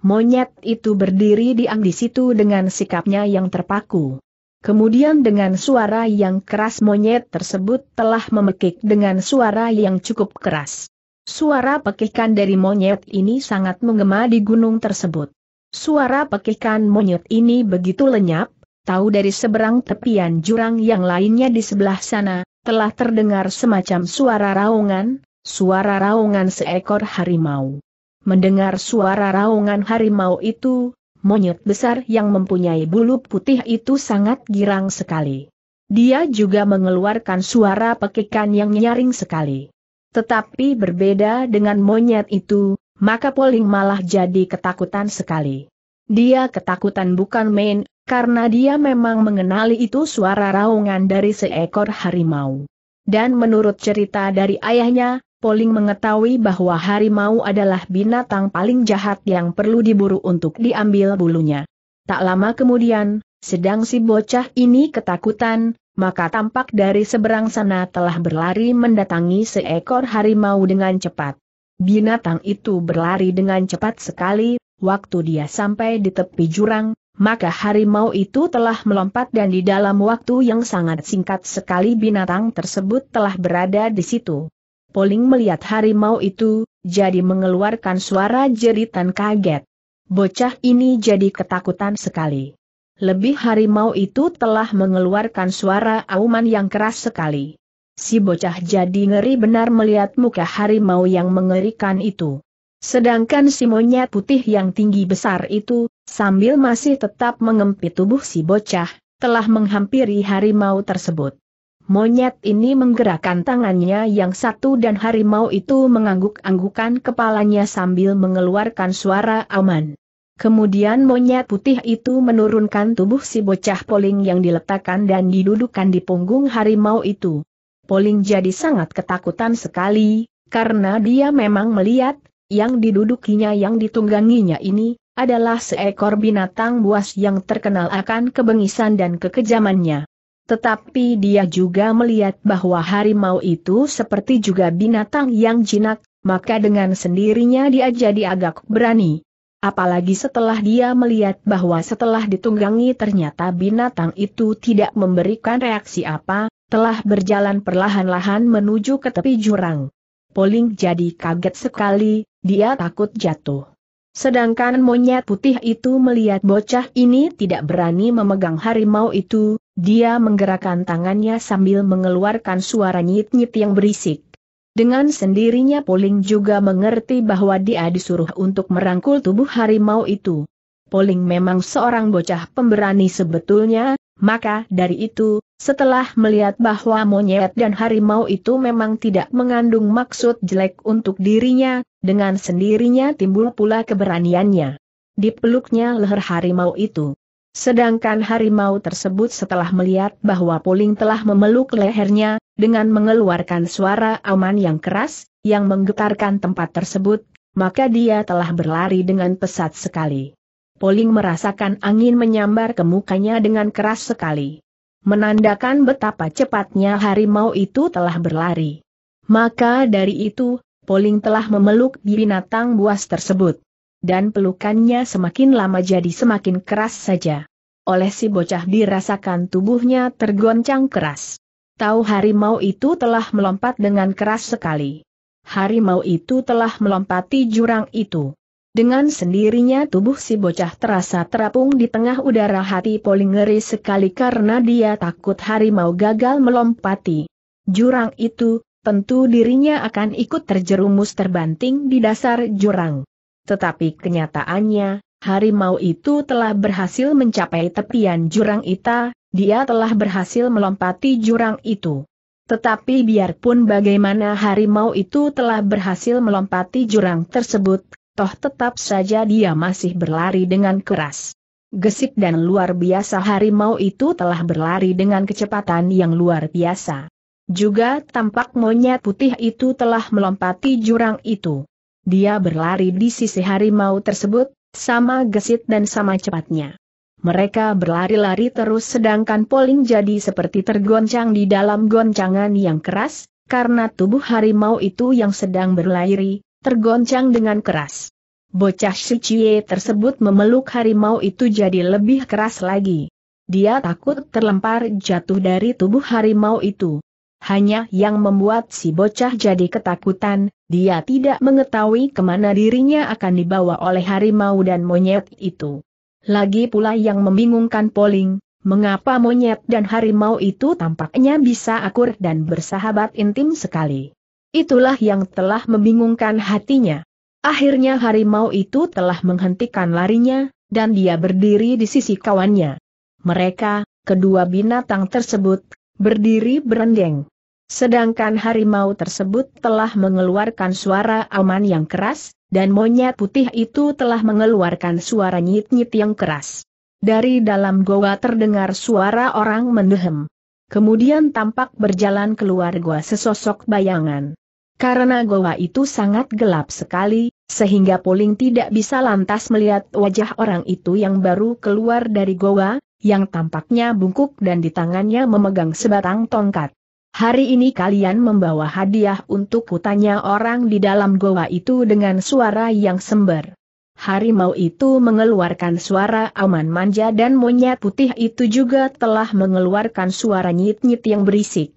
Monyet itu berdiri diam di situ dengan sikapnya yang terpaku. Kemudian dengan suara yang keras monyet tersebut telah memekik dengan suara yang cukup keras. Suara pekikan dari monyet ini sangat menggema di gunung tersebut. Suara pekikan monyet ini begitu lenyap, tahu dari seberang tepian jurang yang lainnya di sebelah sana, telah terdengar semacam suara raungan, suara raungan seekor harimau. Mendengar suara raungan harimau itu, monyet besar yang mempunyai bulu putih itu sangat girang sekali. Dia juga mengeluarkan suara pekikan yang nyaring sekali. Tetapi berbeda dengan monyet itu, maka Poling malah jadi ketakutan sekali. Dia ketakutan bukan main, karena dia memang mengenali itu suara raungan dari seekor harimau. Dan menurut cerita dari ayahnya, Poling mengetahui bahwa harimau adalah binatang paling jahat yang perlu diburu untuk diambil bulunya. Tak lama kemudian, sedang si bocah ini ketakutan, maka tampak dari seberang sana telah berlari mendatangi seekor harimau dengan cepat. Binatang itu berlari dengan cepat sekali, waktu dia sampai di tepi jurang, maka harimau itu telah melompat dan di dalam waktu yang sangat singkat sekali binatang tersebut telah berada di situ. Poling melihat harimau itu, jadi mengeluarkan suara jeritan kaget. Bocah ini jadi ketakutan sekali. Lebih harimau itu telah mengeluarkan suara auman yang keras sekali. Si bocah jadi ngeri benar melihat muka harimau yang mengerikan itu. Sedangkan si monyet putih yang tinggi besar itu, sambil masih tetap mengempit tubuh si bocah, telah menghampiri harimau tersebut. Monyet ini menggerakkan tangannya yang satu dan harimau itu mengangguk-anggukan kepalanya sambil mengeluarkan suara aman. Kemudian monyet putih itu menurunkan tubuh si bocah poling yang diletakkan dan didudukan di punggung harimau itu. Poling jadi sangat ketakutan sekali, karena dia memang melihat, yang didudukinya yang ditungganginya ini, adalah seekor binatang buas yang terkenal akan kebengisan dan kekejamannya. Tetapi dia juga melihat bahwa harimau itu seperti juga binatang yang jinak, maka dengan sendirinya dia jadi agak berani. Apalagi setelah dia melihat bahwa setelah ditunggangi ternyata binatang itu tidak memberikan reaksi apa, telah berjalan perlahan-lahan menuju ke tepi jurang. Poling jadi kaget sekali, dia takut jatuh. Sedangkan monyet putih itu melihat bocah ini tidak berani memegang harimau itu, dia menggerakkan tangannya sambil mengeluarkan suara nyit-nyit yang berisik. Dengan sendirinya Poling juga mengerti bahwa dia disuruh untuk merangkul tubuh harimau itu. Poling memang seorang bocah pemberani sebetulnya, maka dari itu, setelah melihat bahwa monyet dan harimau itu memang tidak mengandung maksud jelek untuk dirinya, dengan sendirinya timbul pula keberaniannya. Dipeluknya leher harimau itu. Sedangkan harimau tersebut setelah melihat bahwa Puling telah memeluk lehernya, dengan mengeluarkan suara aman yang keras, yang menggetarkan tempat tersebut, maka dia telah berlari dengan pesat sekali. Poling merasakan angin menyambar ke mukanya dengan keras sekali. Menandakan betapa cepatnya harimau itu telah berlari. Maka dari itu, Poling telah memeluk binatang buas tersebut dan pelukannya semakin lama jadi semakin keras saja. Oleh si bocah dirasakan tubuhnya tergoncang keras. Tahu harimau itu telah melompat dengan keras sekali. Harimau itu telah melompati jurang itu. Dengan sendirinya tubuh si bocah terasa terapung di tengah udara hati poling ngeri sekali karena dia takut harimau gagal melompati. Jurang itu, tentu dirinya akan ikut terjerumus terbanting di dasar jurang. Tetapi kenyataannya, harimau itu telah berhasil mencapai tepian jurang itu. dia telah berhasil melompati jurang itu. Tetapi biarpun bagaimana harimau itu telah berhasil melompati jurang tersebut, toh tetap saja dia masih berlari dengan keras. Gesit dan luar biasa harimau itu telah berlari dengan kecepatan yang luar biasa. Juga tampak monyet putih itu telah melompati jurang itu. Dia berlari di sisi harimau tersebut, sama gesit dan sama cepatnya. Mereka berlari-lari terus sedangkan Poling jadi seperti tergoncang di dalam goncangan yang keras, karena tubuh harimau itu yang sedang berlari, tergoncang dengan keras. Bocah si Shichie tersebut memeluk harimau itu jadi lebih keras lagi. Dia takut terlempar jatuh dari tubuh harimau itu hanya yang membuat si bocah jadi ketakutan, dia tidak mengetahui kemana dirinya akan dibawa oleh harimau dan monyet itu. Lagi pula yang membingungkan Poling, mengapa monyet dan harimau itu tampaknya bisa akur dan bersahabat intim sekali. Itulah yang telah membingungkan hatinya. Akhirnya harimau itu telah menghentikan larinya, dan dia berdiri di sisi kawannya. Mereka, kedua binatang tersebut, berdiri berendeng. Sedangkan harimau tersebut telah mengeluarkan suara aman yang keras, dan monyet putih itu telah mengeluarkan suara nyit-nyit yang keras. Dari dalam goa terdengar suara orang mendehem. Kemudian tampak berjalan keluar goa sesosok bayangan. Karena goa itu sangat gelap sekali, sehingga Poling tidak bisa lantas melihat wajah orang itu yang baru keluar dari goa, yang tampaknya bungkuk dan di tangannya memegang sebatang tongkat. Hari ini kalian membawa hadiah untuk kutanya orang di dalam goa itu dengan suara yang sember. Harimau itu mengeluarkan suara aman manja dan monyet putih itu juga telah mengeluarkan suara nyit-nyit yang berisik.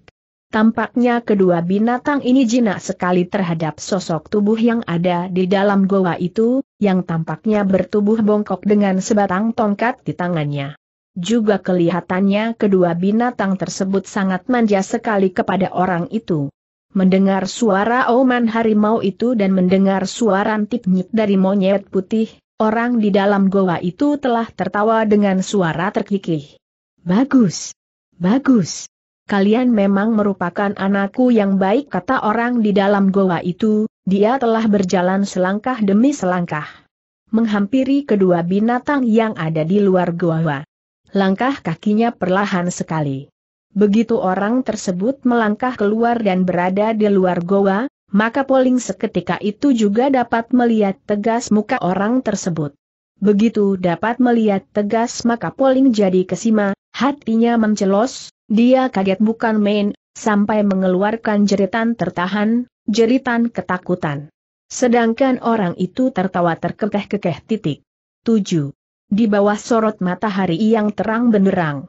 Tampaknya kedua binatang ini jinak sekali terhadap sosok tubuh yang ada di dalam goa itu, yang tampaknya bertubuh bongkok dengan sebatang tongkat di tangannya. Juga kelihatannya kedua binatang tersebut sangat manja sekali kepada orang itu. Mendengar suara oman harimau itu dan mendengar suara tipnyik dari monyet putih, orang di dalam goa itu telah tertawa dengan suara terkikih. Bagus! Bagus! Kalian memang merupakan anakku yang baik kata orang di dalam goa itu, dia telah berjalan selangkah demi selangkah. Menghampiri kedua binatang yang ada di luar goa. Langkah kakinya perlahan sekali. Begitu orang tersebut melangkah keluar dan berada di luar goa, maka Poling seketika itu juga dapat melihat tegas muka orang tersebut. Begitu dapat melihat tegas maka Poling jadi kesima, hatinya mencelos, dia kaget bukan main, sampai mengeluarkan jeritan tertahan, jeritan ketakutan. Sedangkan orang itu tertawa terkekeh-kekeh titik. 7 di bawah sorot matahari yang terang benderang.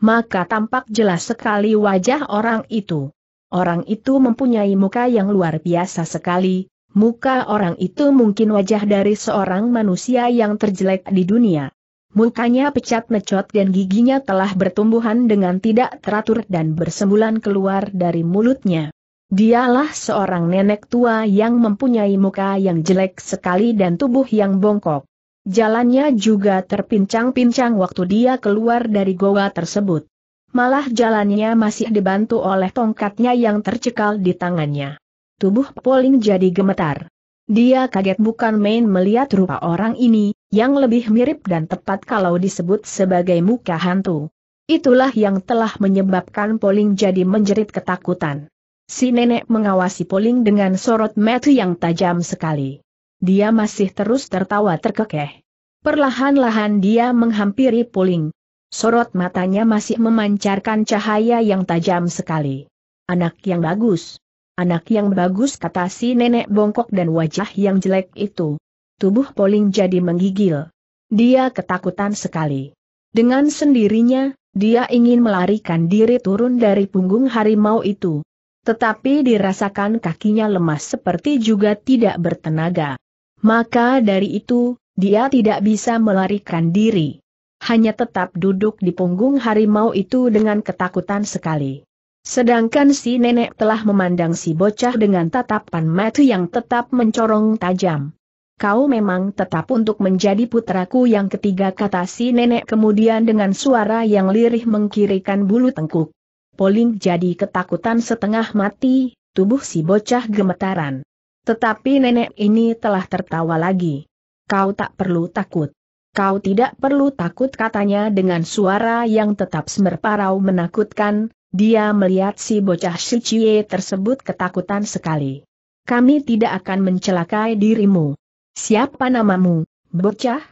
Maka tampak jelas sekali wajah orang itu. Orang itu mempunyai muka yang luar biasa sekali, muka orang itu mungkin wajah dari seorang manusia yang terjelek di dunia. Mukanya pecat necot dan giginya telah bertumbuhan dengan tidak teratur dan bersembulan keluar dari mulutnya. Dialah seorang nenek tua yang mempunyai muka yang jelek sekali dan tubuh yang bongkok. Jalannya juga terpincang-pincang waktu dia keluar dari goa tersebut. Malah jalannya masih dibantu oleh tongkatnya yang tercekal di tangannya. Tubuh Poling jadi gemetar. Dia kaget bukan main melihat rupa orang ini, yang lebih mirip dan tepat kalau disebut sebagai muka hantu. Itulah yang telah menyebabkan Poling jadi menjerit ketakutan. Si nenek mengawasi Poling dengan sorot mata yang tajam sekali dia masih terus tertawa terkekeh. Perlahan-lahan dia menghampiri puling. Sorot matanya masih memancarkan cahaya yang tajam sekali. Anak yang bagus. Anak yang bagus kata si nenek bongkok dan wajah yang jelek itu. Tubuh Poling jadi menggigil. Dia ketakutan sekali. Dengan sendirinya, dia ingin melarikan diri turun dari punggung harimau itu. Tetapi dirasakan kakinya lemas seperti juga tidak bertenaga. Maka dari itu, dia tidak bisa melarikan diri. Hanya tetap duduk di punggung harimau itu dengan ketakutan sekali. Sedangkan si nenek telah memandang si bocah dengan tatapan mata yang tetap mencorong tajam. Kau memang tetap untuk menjadi putraku yang ketiga kata si nenek kemudian dengan suara yang lirih mengkirikan bulu tengkuk. Poling jadi ketakutan setengah mati, tubuh si bocah gemetaran. Tetapi nenek ini telah tertawa lagi. Kau tak perlu takut. Kau tidak perlu takut katanya dengan suara yang tetap semerparau menakutkan, dia melihat si bocah Shichie tersebut ketakutan sekali. Kami tidak akan mencelakai dirimu. Siapa namamu, bocah?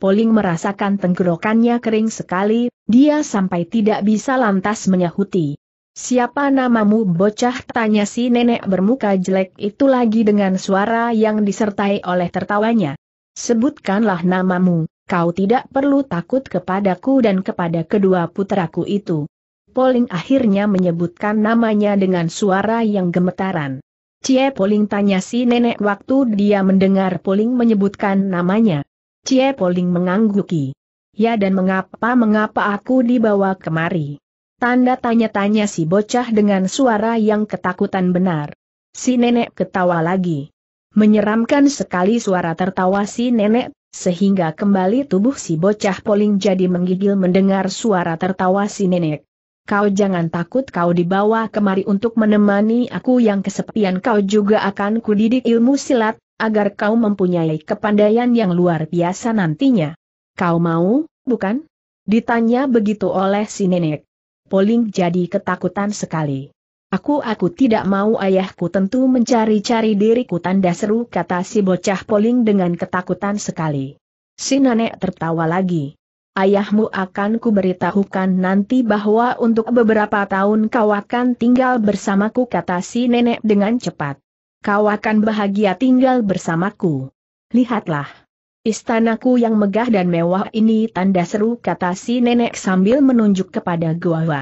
Poling merasakan tenggorokannya kering sekali, dia sampai tidak bisa lantas menyahuti. Siapa namamu bocah tanya si nenek bermuka jelek itu lagi dengan suara yang disertai oleh tertawanya. Sebutkanlah namamu, kau tidak perlu takut kepadaku dan kepada kedua putraku itu. Poling akhirnya menyebutkan namanya dengan suara yang gemetaran. Cie Poling tanya si nenek waktu dia mendengar Poling menyebutkan namanya. Cie Poling mengangguki. Ya dan mengapa mengapa aku dibawa kemari? Tanda tanya-tanya si bocah dengan suara yang ketakutan benar. Si nenek ketawa lagi. Menyeramkan sekali suara tertawa si nenek, sehingga kembali tubuh si bocah poling jadi menggigil mendengar suara tertawa si nenek. Kau jangan takut kau dibawa kemari untuk menemani aku yang kesepian kau juga akan kudidik ilmu silat, agar kau mempunyai kepandaian yang luar biasa nantinya. Kau mau, bukan? Ditanya begitu oleh si nenek. Poling jadi ketakutan sekali. Aku aku tidak mau ayahku tentu mencari-cari diriku tanda seru kata si bocah poling dengan ketakutan sekali. Si nenek tertawa lagi. Ayahmu akan kuberitahukan nanti bahwa untuk beberapa tahun kau akan tinggal bersamaku kata si nenek dengan cepat. Kau akan bahagia tinggal bersamaku. Lihatlah. Istanaku yang megah dan mewah ini tanda seru kata si nenek sambil menunjuk kepada gua Hua.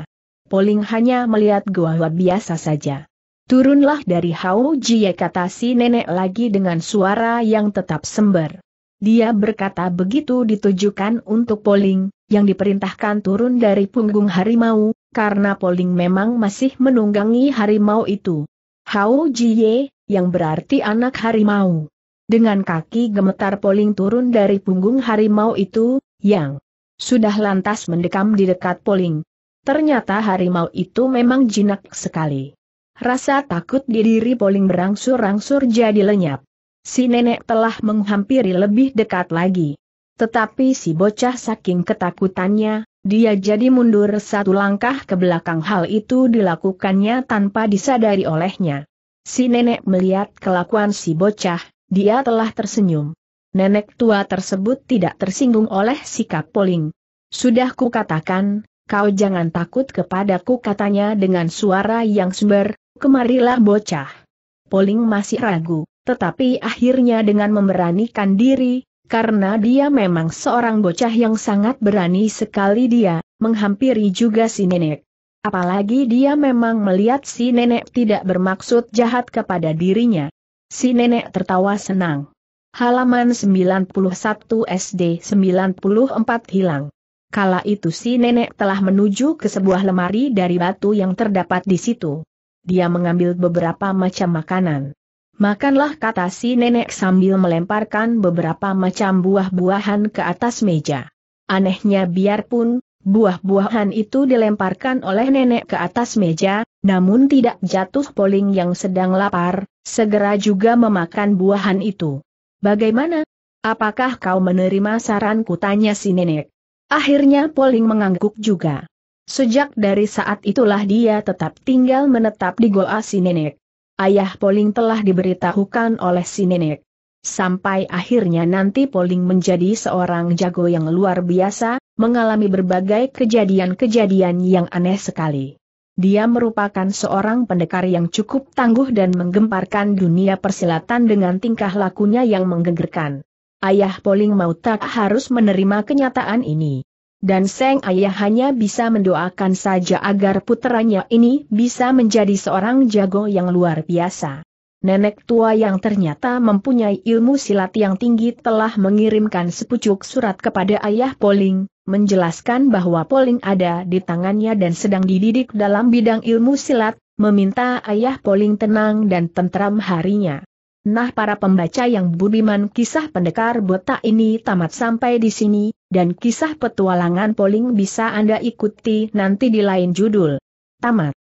Poling hanya melihat gua Hua biasa saja. Turunlah dari Hao Jie kata si nenek lagi dengan suara yang tetap sember. Dia berkata begitu ditujukan untuk Poling, yang diperintahkan turun dari punggung harimau, karena Poling memang masih menunggangi harimau itu. Hao Jie, yang berarti anak harimau. Dengan kaki gemetar Poling turun dari punggung harimau itu, yang sudah lantas mendekam di dekat Poling. Ternyata harimau itu memang jinak sekali. Rasa takut di diri Poling berangsur-angsur jadi lenyap. Si nenek telah menghampiri lebih dekat lagi. Tetapi si bocah saking ketakutannya, dia jadi mundur satu langkah ke belakang hal itu dilakukannya tanpa disadari olehnya. Si nenek melihat kelakuan si bocah, dia telah tersenyum. Nenek tua tersebut tidak tersinggung oleh sikap Poling. Sudah kukatakan, kau jangan takut kepadaku katanya dengan suara yang sumber, kemarilah bocah. Poling masih ragu, tetapi akhirnya dengan memberanikan diri, karena dia memang seorang bocah yang sangat berani sekali dia, menghampiri juga si nenek. Apalagi dia memang melihat si nenek tidak bermaksud jahat kepada dirinya. Si nenek tertawa senang. Halaman 91 SD 94 hilang. Kala itu si nenek telah menuju ke sebuah lemari dari batu yang terdapat di situ. Dia mengambil beberapa macam makanan. Makanlah kata si nenek sambil melemparkan beberapa macam buah-buahan ke atas meja. Anehnya biarpun, buah-buahan itu dilemparkan oleh nenek ke atas meja, namun tidak jatuh poling yang sedang lapar, segera juga memakan buahan itu. Bagaimana? Apakah kau menerima saran kutanya si nenek? Akhirnya Poling mengangguk juga. Sejak dari saat itulah dia tetap tinggal menetap di goa si nenek. Ayah Poling telah diberitahukan oleh si nenek. Sampai akhirnya nanti Poling menjadi seorang jago yang luar biasa, mengalami berbagai kejadian-kejadian yang aneh sekali. Dia merupakan seorang pendekar yang cukup tangguh dan menggemparkan dunia persilatan dengan tingkah lakunya yang menggegerkan. Ayah Poling mau tak harus menerima kenyataan ini. Dan Seng Ayah hanya bisa mendoakan saja agar putranya ini bisa menjadi seorang jago yang luar biasa nenek tua yang ternyata mempunyai ilmu silat yang tinggi telah mengirimkan sepucuk surat kepada ayah Poling, menjelaskan bahwa Poling ada di tangannya dan sedang dididik dalam bidang ilmu silat, meminta ayah Poling tenang dan tentram harinya. Nah para pembaca yang budiman kisah pendekar botak ini tamat sampai di sini, dan kisah petualangan Poling bisa Anda ikuti nanti di lain judul. Tamat.